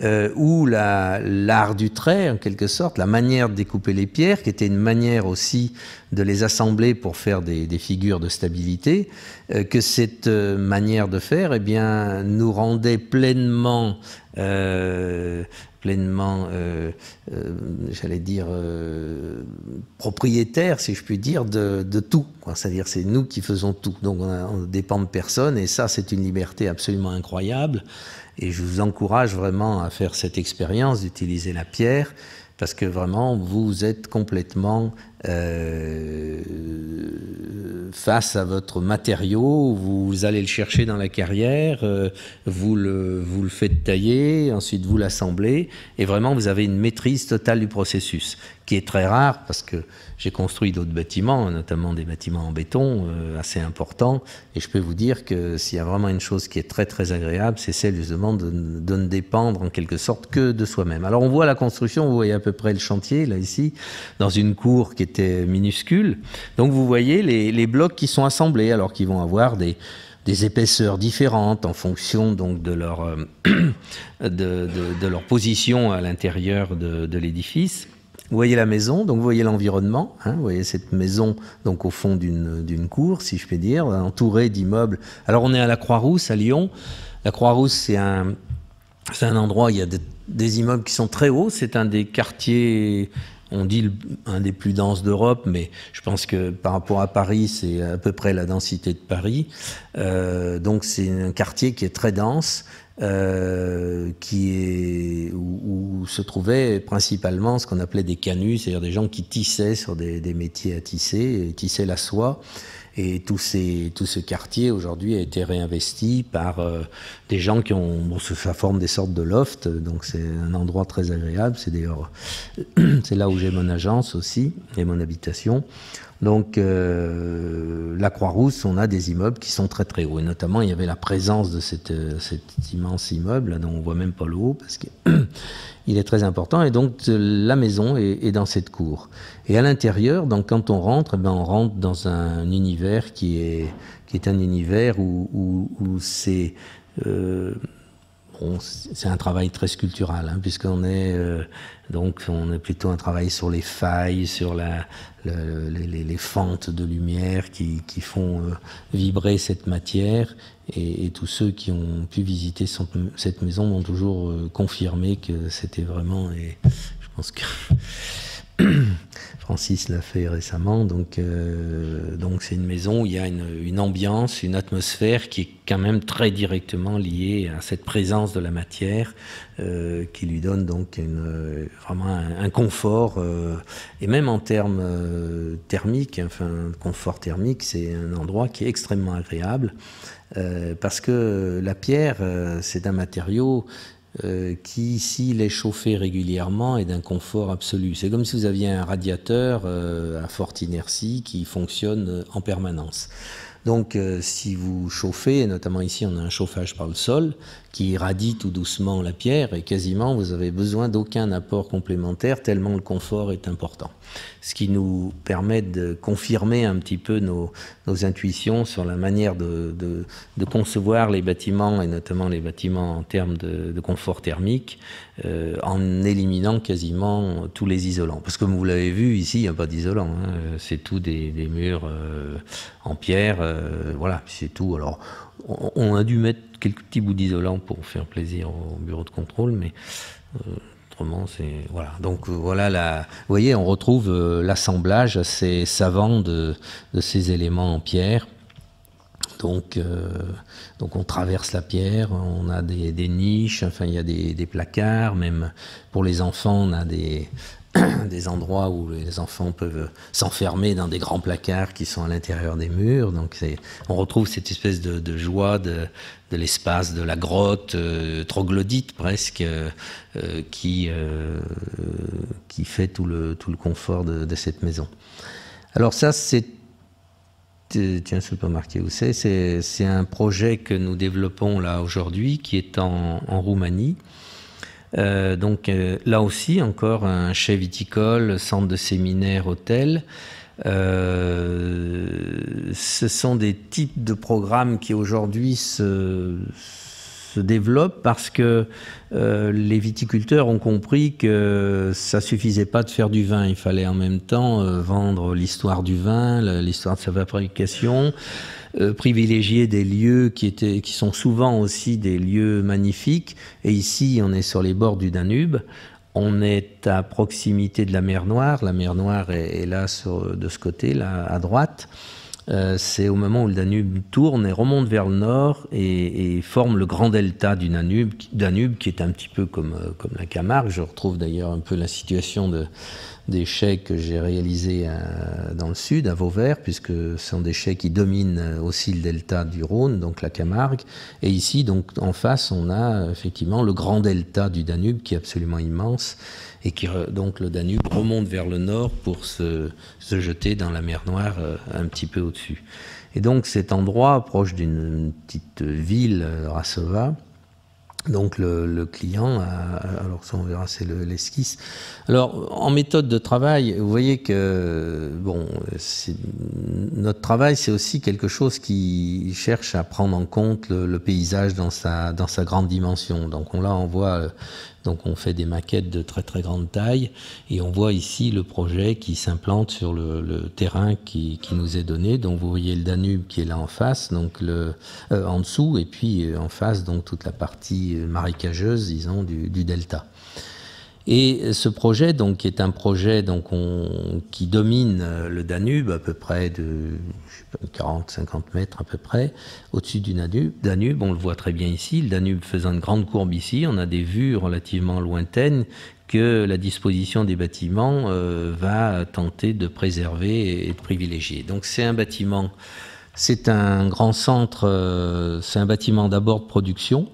[SPEAKER 1] euh, où l'art du trait, en quelque sorte, la manière de découper les pierres, qui était une manière aussi de les assembler pour faire des, des figures de stabilité, euh, que cette euh, manière de faire eh bien, nous rendait pleinement euh, pleinement, euh, euh j'allais dire, propriétaire, si je puis dire, de, de tout. C'est-à-dire, c'est nous qui faisons tout. Donc, on, on, dépend de personne, et ça, c'est une liberté absolument incroyable. Et je vous encourage vraiment à faire cette expérience d'utiliser la pierre parce que vraiment vous êtes complètement euh, face à votre matériau, vous allez le chercher dans la carrière, euh, vous, le, vous le faites tailler, ensuite vous l'assemblez, et vraiment vous avez une maîtrise totale du processus, qui est très rare parce que j'ai construit d'autres bâtiments, notamment des bâtiments en béton euh, assez importants, et je peux vous dire que s'il y a vraiment une chose qui est très très agréable, c'est celle justement de, ne dépendre en quelque sorte que de soi-même. Alors on voit la construction, vous voyez à peu près le chantier là ici, dans une cour qui est minuscule. Donc vous voyez les, blocs qui sont assemblés, alors qu'ils vont avoir des, épaisseurs différentes en fonction donc de leur, euh, [CLEARS THROAT] de, leur position à l'intérieur de, l'édifice. Vous voyez la maison, donc vous voyez l'environnement, hein, vous voyez cette maison donc au fond d'une cour, si je puis dire, entourée d'immeubles. Alors on est à la Croix-Rousse, à Lyon. La Croix-Rousse, c'est un, un endroit où il y a des immeubles qui sont très hauts, c'est un des quartiers on dit un des plus denses d'Europe, mais je pense que par rapport à Paris, c'est à peu près la densité de Paris. Euh, donc c'est un quartier qui est très dense, euh, qui est, où, se trouvaient principalement ce qu'on appelait des canuts, c'est-à-dire des gens qui tissaient sur des, métiers à tisser, tissaient la soie. Et tout, ce quartier aujourd'hui a été réinvesti par euh, des gens qui ont. Bon, ça forme des sortes de loft, donc c'est un endroit très agréable. C'est d'ailleurs [CLEARS THROAT] c'est là où j'ai mon agence aussi et mon habitation. Donc, euh, la Croix-Rousse, on a des immeubles qui sont très très hauts. Et notamment, il y avait la présence de euh, cet immense immeuble, dont on voit même pas le haut, parce qu'il [CLEARS THROAT] est très important. Et donc, euh, la maison est, dans cette cour. Et à l'intérieur, donc, quand on rentre, ben, on rentre dans un univers qui est, qui est un univers où, c'est c'est un travail très sculptural, hein, puisqu'on est euh, donc on est plutôt un travail sur les failles, sur la, les, fentes de lumière qui, qui font euh, vibrer cette matière. Et, tous ceux qui ont pu visiter cette maison m'ont toujours euh, confirmé que c'était vraiment. Et je pense que [CLEARS THROAT] Francis l'a fait récemment. Euh, donc, c'est une maison où il y a une, ambiance, une atmosphère qui est quand même très directement liée à cette présence de la matière, euh, qui lui donne donc euh, vraiment un, confort. et même en termes thermiques, enfin confort thermique, c'est un endroit qui est extrêmement agréable. parce que la pierre, c'est un matériau euh, qui, s'il est chauffé régulièrement, est d'un confort absolu. C'est comme si vous aviez un radiateur euh, à forte inertie qui fonctionne euh, en permanence. Donc, si vous chauffez, et notamment ici on a un chauffage par le sol, qui irradie tout doucement la pierre et quasiment vous avez besoin d'aucun apport complémentaire tellement le confort est important. Ce qui nous permet de confirmer un petit peu nos, intuitions sur la manière de, concevoir les bâtiments et notamment les bâtiments en termes de, confort thermique euh, en éliminant quasiment tous les isolants. Parce que comme vous l'avez vu ici, il n'y a pas d'isolant, hein. c'est tout des, murs euh, en pierre, euh, voilà, c'est tout. Alors on a dû mettre quelques petits bouts d'isolant pour faire plaisir au bureau de contrôle, mais euh, autrement, c'est. Voilà. Donc, euh, voilà la. Vous voyez, on retrouve euh, l'assemblage assez savant de, ces éléments en pierre. Donc, donc on traverse la pierre, on a des, niches, enfin il y a des, placards, même pour les enfants, on a des, [COUGHS] des endroits où les enfants peuvent s'enfermer dans des grands placards qui sont à l'intérieur des murs. Donc on retrouve cette espèce de joie de, de l'espace de la grotte euh, troglodyte presque, euh, euh, qui, qui fait tout le, tout le confort de, cette maison. Alors ça, c'est tiens, je pas c'est. C'est un projet que nous développons là aujourd'hui, qui est en, Roumanie. donc là aussi, encore un chef viticole, centre de séminaire, hôtel, euh, ce sont des types de programmes qui aujourd'hui se, développent parce que euh, les viticulteurs ont compris que ça suffisait pas de faire du vin, il fallait en même temps euh, vendre l'histoire du vin, l'histoire de sa fabrication. privilégier des lieux qui étaient, qui sont souvent aussi des lieux magnifiques. Et ici, on est sur les bords du Danube. On est à proximité de la mer Noire. La mer Noire est, là, de ce côté, là, à droite. Euh, c'est au moment où le Danube tourne et remonte vers le nord et, forme le grand delta du Danube, Danube, qui est un petit peu comme, euh, comme la Camargue. Je retrouve d'ailleurs un peu la situation de, des chais que j'ai réalisés euh, dans le sud, à Vauvert, puisque ce sont des chais qui dominent euh, aussi le delta du Rhône, donc la Camargue. Et ici, donc en face, on a euh, effectivement le grand delta du Danube qui est absolument immense et qui donc le Danube remonte vers le nord pour se, jeter dans la mer Noire un petit peu au-dessus. Et donc cet endroit, proche d'une petite ville, Rasova, donc le, client, euh, alors ça on verra, c'est l'esquisse. alors en méthode de travail, vous voyez que bon, notre travail, c'est aussi quelque chose qui cherche à prendre en compte le, paysage dans sa dans sa grande dimension. Donc on là on voit donc on fait des maquettes de très très grande taille et on voit ici le projet qui s'implante sur le, terrain qui, nous est donné. Donc vous voyez le Danube qui est là en face, donc le, euh, en dessous, et puis euh, en face donc toute la partie euh, marécageuse, disons, du, delta. Et ce projet, donc, est un projet donc, qui domine le Danube, à peu près de 40-50 mètres à peu près, au-dessus du Danube. Danube, on le voit très bien ici, le Danube faisant une grande courbe ici, on a des vues relativement lointaines que la disposition des bâtiments euh, va tenter de préserver et de privilégier. Donc c'est un bâtiment, c'est un grand centre, euh, c'est un bâtiment d'abord de production,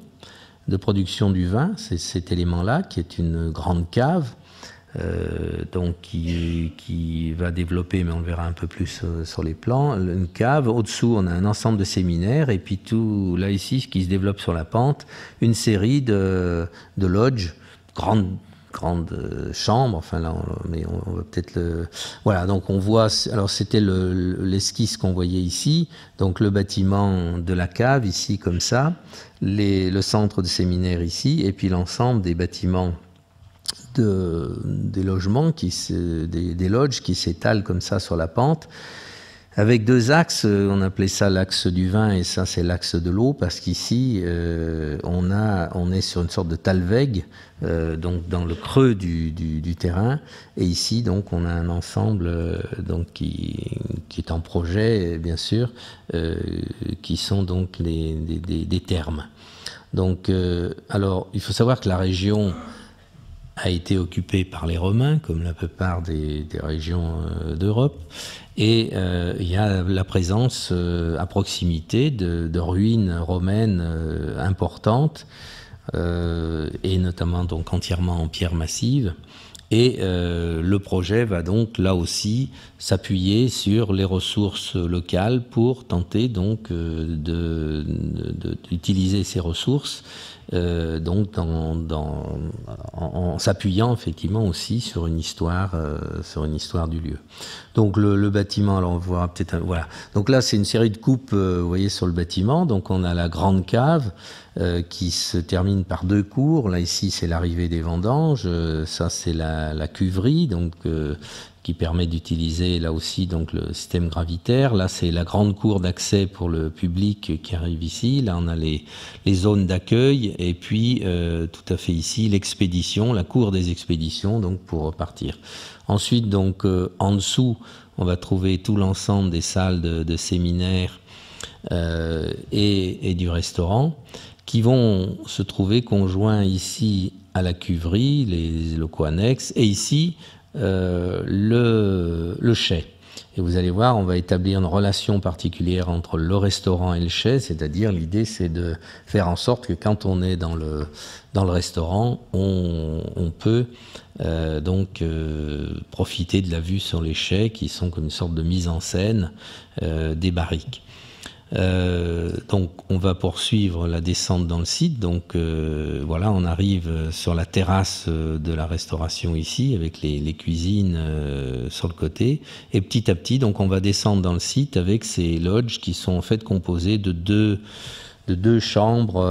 [SPEAKER 1] de production du vin, c'est cet élément-là qui est une grande cave euh, donc qui, va développer, mais on le verra un peu plus euh, sur, les plans, une cave. Au-dessous, on a un ensemble de séminaires, et puis tout là ici, ce qui se développe sur la pente, une série de, de lodges, grandes grande euh, chambre, enfin là, on, mais on, va peut-être le... Voilà, donc on voit, alors c'était l'esquisse qu'on voyait ici, donc le bâtiment de la cave, ici comme ça, le centre de séminaire ici, et puis l'ensemble des bâtiments des logements, qui des, qui s'étalent comme ça sur la pente avec deux axes. Euh, on appelait ça l'axe du vin et ça c'est l'axe de l'eau parce qu'ici euh, on on est sur une sorte de talweg euh, donc dans le creux du, terrain et ici donc on a un ensemble donc qui, est en projet bien sûr qui sont donc des, des, termes. Donc alors il faut savoir que la région a été occupé par les Romains, comme la plupart des, régions euh, d'Europe. Et euh, il y a la présence euh, à proximité de, ruines romaines importantes, et notamment donc entièrement en pierre massive. Et le projet va donc là aussi s'appuyer sur les ressources locales pour tenter donc d'utiliser ces ressources euh, donc dans, dans, en, s'appuyant effectivement aussi sur une histoire, euh, sur une histoire du lieu. Donc le, le bâtiment, alors on peut-être, voilà. Donc là c'est une série de coupes, euh, vous voyez sur le bâtiment. Donc on a la grande cave euh, qui se termine par deux cours. Là, ici, c'est l'arrivée des vendanges. Euh, ça, c'est la, la, euh, qui permet d'utiliser là aussi le système gravitaire. Là, c'est la grande cour d'accès pour le public qui arrive ici. Là, on a les, zones d'accueil et puis tout à fait ici l'expédition, la cour des expéditions pour partir. Ensuite, donc en dessous, on va trouver tout l'ensemble des salles de, séminaires et, du restaurant qui vont se trouver conjoints ici à la cuverie, les locaux annexes, et ici euh, le, le Et vous allez voir, on va établir une relation particulière entre le restaurant et le chai, c'est-à-dire l'idée c'est de faire en sorte que quand on est dans le, dans le restaurant, on, peut euh, donc euh, profiter de la vue sur les chais qui sont comme une sorte de mise en scène des barriques. Euh, donc on va poursuivre la descente dans le site. Donc euh, voilà, on arrive euh, sur la terrasse de la restauration ici avec les, cuisines sur le côté. Et petit à petit, donc on va descendre dans le site avec ces lodges qui sont en fait composées de deux de deux chambres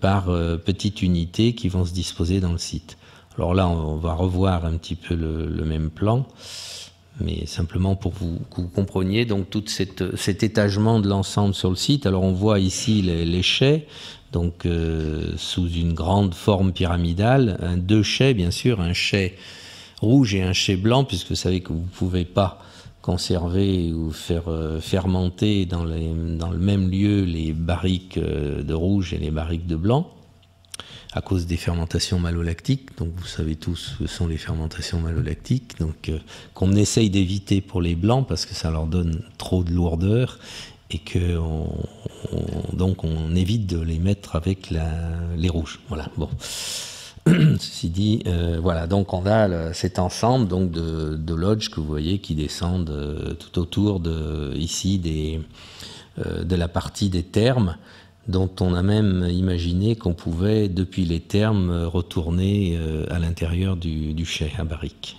[SPEAKER 1] par petite unité qui vont se disposer dans le site. Alors là, on va revoir un petit peu le même plan mais simplement pour que vous compreniez donc tout cet étagement de l'ensemble sur le site. Alors on voit ici les, chais, donc euh, sous une grande forme pyramidale, un, deux chais bien sûr, un chais rouge et un chais blanc, puisque vous savez que vous ne pouvez pas conserver ou faire euh, fermenter dans, le même lieu les barriques euh, de rouge et les barriques de blanc à cause des fermentations malolactiques. Donc vous savez tous ce sont les fermentations malolactiques, donc euh, qu'on essaye d'éviter pour les blancs parce que ça leur donne trop de lourdeur et que donc on évite de les mettre avec les rouges. Voilà. Bon. [CLEARS THROAT] Ceci dit, euh, voilà, donc on a cet ensemble donc de, de lodges que vous voyez qui descendent euh, tout autour de ici de la partie des thermes dont on a même imaginé qu'on pouvait, depuis les termes, retourner euh, à l'intérieur du, chai à barrique.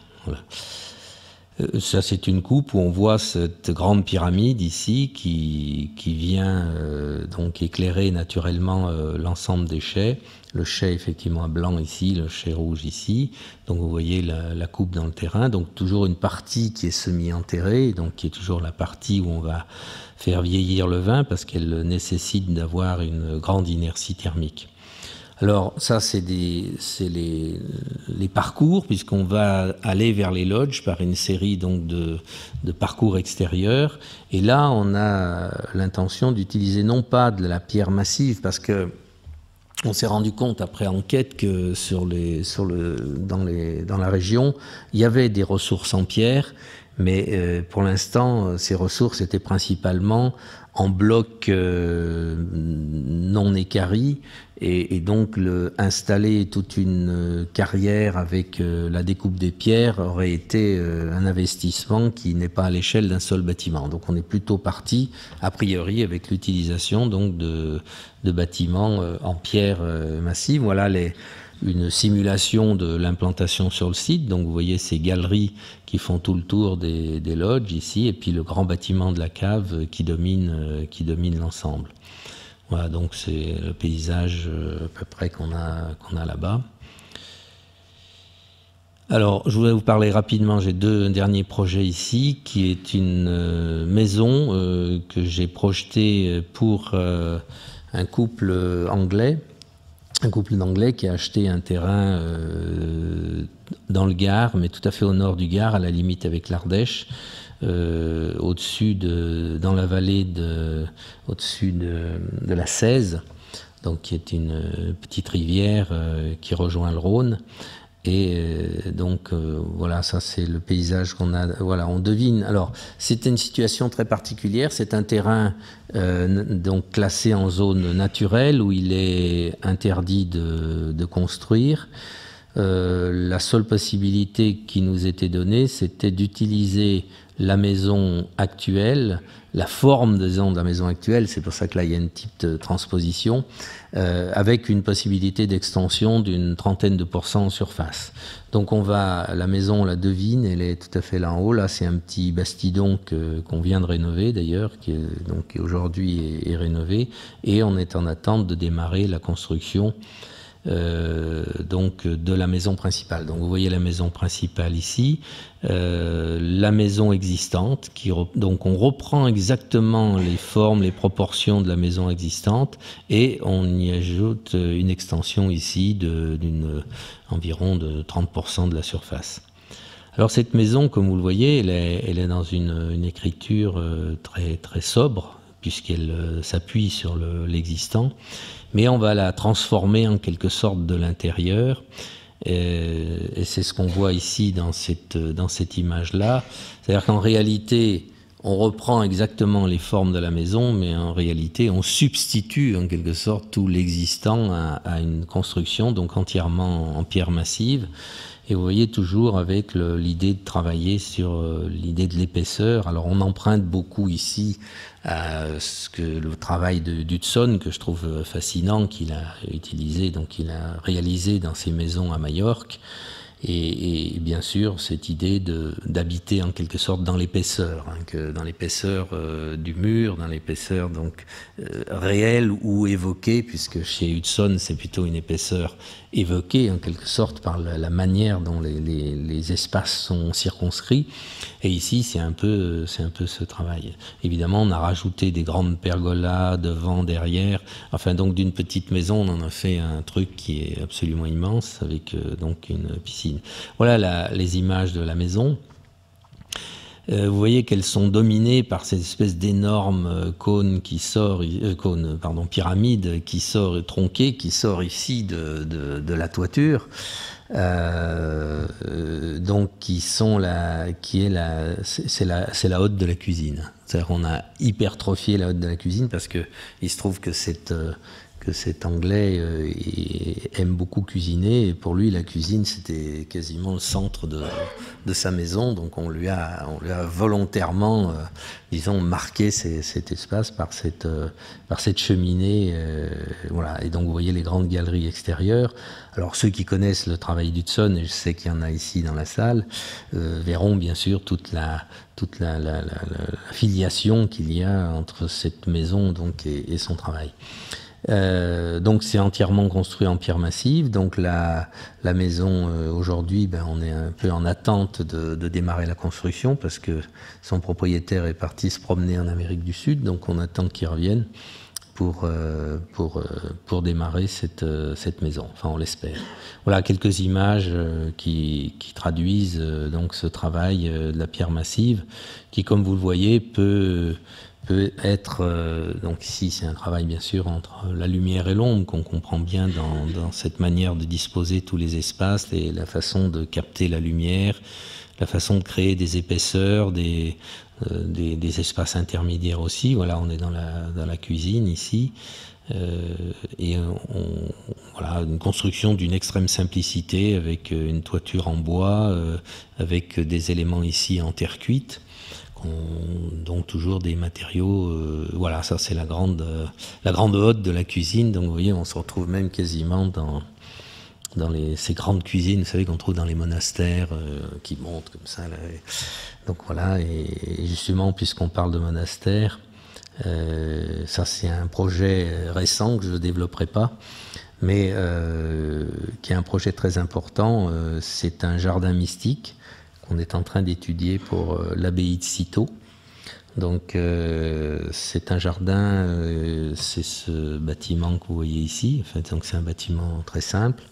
[SPEAKER 1] Ça, c'est une coupe où on voit cette grande pyramide ici qui, vient euh, donc éclairer naturellement euh, l'ensemble des chais. Le chai effectivement blanc ici, le chai rouge ici. Donc vous voyez la, coupe dans le terrain. Donc toujours une partie qui est semi-enterrée, donc qui est toujours la partie où on va faire vieillir le vin parce qu'elle nécessite d'avoir une grande inertie thermique. Alors ça, c'est les, parcours, puisqu'on va aller vers les lodges par une série donc de, parcours extérieurs. Et là, on a l'intention d'utiliser non pas de la pierre massive, parce que on s'est rendu compte après enquête que sur les, dans, les, dans la région, il y avait des ressources en pierre mais euh, pour l'instant, ces ressources étaient principalement en bloc euh, non écaris, et, et, donc le, installer toute une euh, carrière avec la découpe des pierres aurait été un investissement qui n'est pas à l'échelle d'un seul bâtiment. Donc on est plutôt parti a priori avec l'utilisation donc de, de bâtiments en pierre massive. Voilà les une simulation de l'implantation sur le site. Donc vous voyez ces galeries qui font tout le tour des, lodges ici, et puis le grand bâtiment de la cave qui domine, euh, qui domine l'ensemble. Voilà, donc c'est le paysage euh, à peu près qu'on a, qu'on a là-bas. Alors, je voulais vous parler rapidement. J'ai deux derniers projets ici, qui est une euh, maison que j'ai projetée pour un couple anglais un couple d'Anglais qui a acheté un terrain euh, dans le Gard, mais tout à fait au nord du Gard, à la limite avec l'Ardèche, euh, au-dessus de, dans la vallée de, au-dessus de, la Cèze, donc qui est une euh, petite rivière qui rejoint le Rhône. Et euh, donc euh, voilà, ça c'est le paysage qu'on a. Voilà, on devine. Alors c'était une situation très particulière. C'est un terrain euh, donc classé en zone naturelle où il est interdit de construire. la seule possibilité qui nous était donnée, c'était d'utiliser la maison actuelle la forme disons, de la maison actuelle, c'est pour ça que là il y a une de euh, transposition, euh, avec une possibilité d'extension d'une trentaine de pourcents en surface. Donc on va, la maison on la devine, elle est tout à fait là en haut, là c'est un petit bastidon qu'on vient de rénover d'ailleurs, qui, est, donc, qui aujourd'hui est rénové, et on est en attente de démarrer la construction euh, donc de la maison principale. Donc vous voyez la maison principale ici, euh, la maison existante, qui donc on reprend exactement les formes, les proportions de la maison existante et on y ajoute euh, une extension ici d'une environ de 30% de la surface. Alors cette maison, comme vous le voyez, elle est, dans une, écriture très, très sobre puisqu'elle s'appuie sur l'existant mais on va la transformer en quelque sorte de l'intérieur. Euh, et, c'est ce qu'on voit ici dans cette, dans cette image-là. C'est-à-dire qu'en réalité, on reprend exactement les formes de la maison, mais en réalité, on substitue en quelque sorte tout l'existant à, à, une construction, donc entièrement en pierre massive. Et vous voyez toujours avec l'idée de travailler sur euh, l'idée de l'épaisseur. Alors on emprunte beaucoup ici à euh, ce que le travail d'Hudson, que je trouve euh, fascinant, qu'il a utilisé, donc qu'il a réalisé dans ses maisons à Majorque. Et, bien sûr, cette idée d'habiter en quelque sorte dans l'épaisseur, hein, dans l'épaisseur euh, du mur, dans l'épaisseur donc réelle ou évoquée, puisque chez Hudson, c'est plutôt une épaisseur évoqué en quelque sorte par la, manière dont les, espaces sont circonscrits. Et ici, c'est un peu, c'est un peu ce travail. Évidemment, on a rajouté des grandes pergolas devant, derrière. Enfin, donc d'une petite maison, on en a fait un truc qui est absolument immense avec euh, donc une piscine. Voilà les images de la maison. Euh, vous voyez qu'elles sont dominées par ces espèces d'énormes euh, cônes qui sort euh, pardon, pyramides qui sort tronquées, qui sortent ici de, de, la toiture. Euh, donc qui sont la, qui est la, c'est la, c'est la haute de la cuisine. C'est-à-dire qu'on a hypertrophié la haute de la cuisine parce que il se trouve que cette que cet Anglais euh, aime beaucoup cuisiner et pour lui la cuisine c'était quasiment le centre de, sa maison donc on lui a, volontairement euh, disons marqué cet espace par cette, euh, par cette cheminée voilà et donc vous voyez les grandes galeries extérieures alors ceux qui connaissent le travail d'Hudson et je sais qu'il y en a ici dans la salle verront bien sûr toute la toute filiation qu'il y a entre cette maison donc et son travail. Euh, donc c'est entièrement construit en pierre massive. Donc la, la maison euh, aujourd'hui, ben, on est un peu en attente de, démarrer la construction parce que son propriétaire est parti se promener en Amérique du Sud, donc on attend qu'il revienne pour, euh, pour, pour démarrer cette, cette maison. Enfin, on l'espère. Voilà quelques images qui, qui traduisent donc ce travail de la pierre massive qui, comme vous le voyez, peut peut être, euh, donc ici c'est un travail bien sûr entre la lumière et l'ombre qu'on comprend bien dans, cette manière de disposer tous les espaces, les, la façon de capter la lumière, la façon de créer des épaisseurs, des, euh, des, espaces intermédiaires aussi. Voilà, on est dans la, dans la cuisine ici. Euh, et on, voilà, une construction d'une extrême simplicité avec une toiture en bois, avec des éléments ici en terre cuite donc toujours des matériaux. Euh, voilà, ça c'est la grande, euh, la grande haute de la cuisine. Donc vous voyez, on se retrouve même quasiment dans, dans les, ces grandes cuisines, vous savez, qu'on trouve dans les monastères euh, qui montent comme ça. Donc voilà, et, et justement, puisqu'on parle de monastères, ça c'est un projet récent que je ne développerai pas, mais qui est un projet très important. c'est un jardin mystique qu'on est en train d'étudier pour euh, l'abbaye de Cîteaux. Donc euh, c'est un jardin, euh, c'est ce bâtiment que vous voyez ici. donc c'est un bâtiment très simple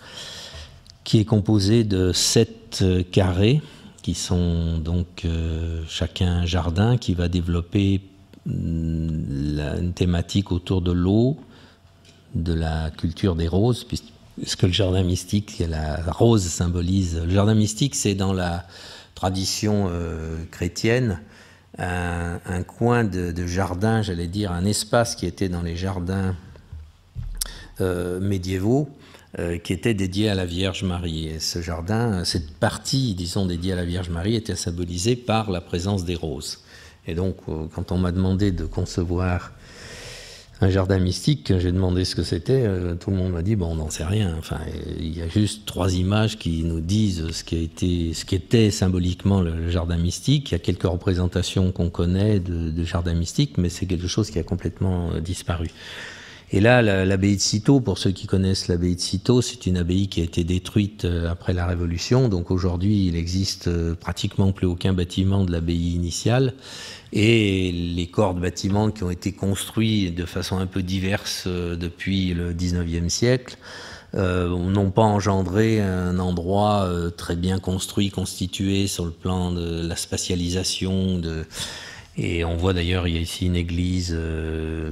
[SPEAKER 1] qui est composé de sept carrés qui sont donc chacun un jardin qui va développer mm, une thématique autour de l'eau, de la culture des roses, puisque le jardin mystique, la rose symbolise. Le jardin mystique, c'est dans la tradition euh, chrétienne, un, coin de, jardin, j'allais dire, un espace qui était dans les jardins euh, médiévaux, euh, qui était dédié à la Vierge Marie. Et ce jardin, cette partie, disons, dédiée à la Vierge Marie, était symbolisée par la présence des roses. Et donc, quand on m'a demandé de concevoir un jardin mystique, j'ai demandé ce que c'était, euh, tout le monde m'a dit, bon, on n'en sait rien. Enfin, il y a juste trois images qui nous disent ce qui, a été, ce qui était symboliquement le, jardin mystique. Il y a quelques représentations qu'on connaît de, jardin mystique, mais c'est quelque chose qui a complètement euh, disparu. Et là, l'abbaye de Citeaux, pour ceux qui connaissent l'abbaye de Citeaux, c'est une abbaye qui a été détruite euh, après la Révolution. Donc aujourd'hui, il n'existe pratiquement plus aucun bâtiment de l'abbaye initiale et les corps de bâtiments qui ont été construits de façon un peu diverse euh, depuis le 19e siècle euh, n'ont pas engendré un endroit euh, très bien construit, constitué sur le plan de la spatialisation, de, et on voit d'ailleurs, il y a ici une église, euh,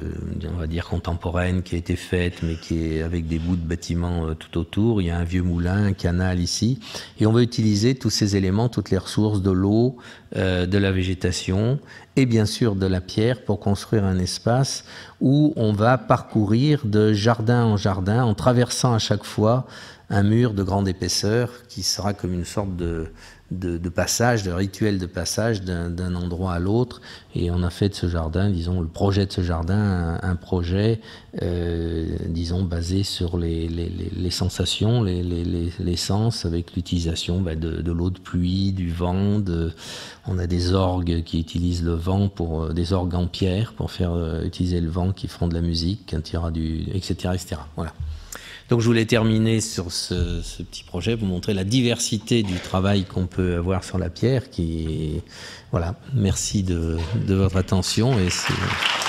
[SPEAKER 1] on va dire contemporaine, qui a été faite, mais qui est avec des bouts de bâtiments euh, tout autour. Il y a un vieux moulin, un canal ici. Et on va utiliser tous ces éléments, toutes les ressources de l'eau, euh, de la végétation et bien sûr de la pierre pour construire un espace où on va parcourir de jardin en jardin en traversant à chaque fois un mur de grande épaisseur qui sera comme une sorte de de, passage, de rituel de passage d'un endroit à l'autre. Et on a fait de ce jardin, disons, le projet de ce jardin, un, projet, euh, disons, basé sur les, sensations, les, sens, avec l'utilisation bah, de, l'eau de pluie, du vent. on a des orgues qui utilisent le vent pour euh, des orgues en pierre pour faire euh, utiliser le vent qui feront de la musique, quand il du, etc., etc. Voilà. Donc je voulais terminer sur ce, petit projet pour montrer la diversité du travail qu'on peut avoir sur la pierre. Qui, voilà, merci de, votre attention et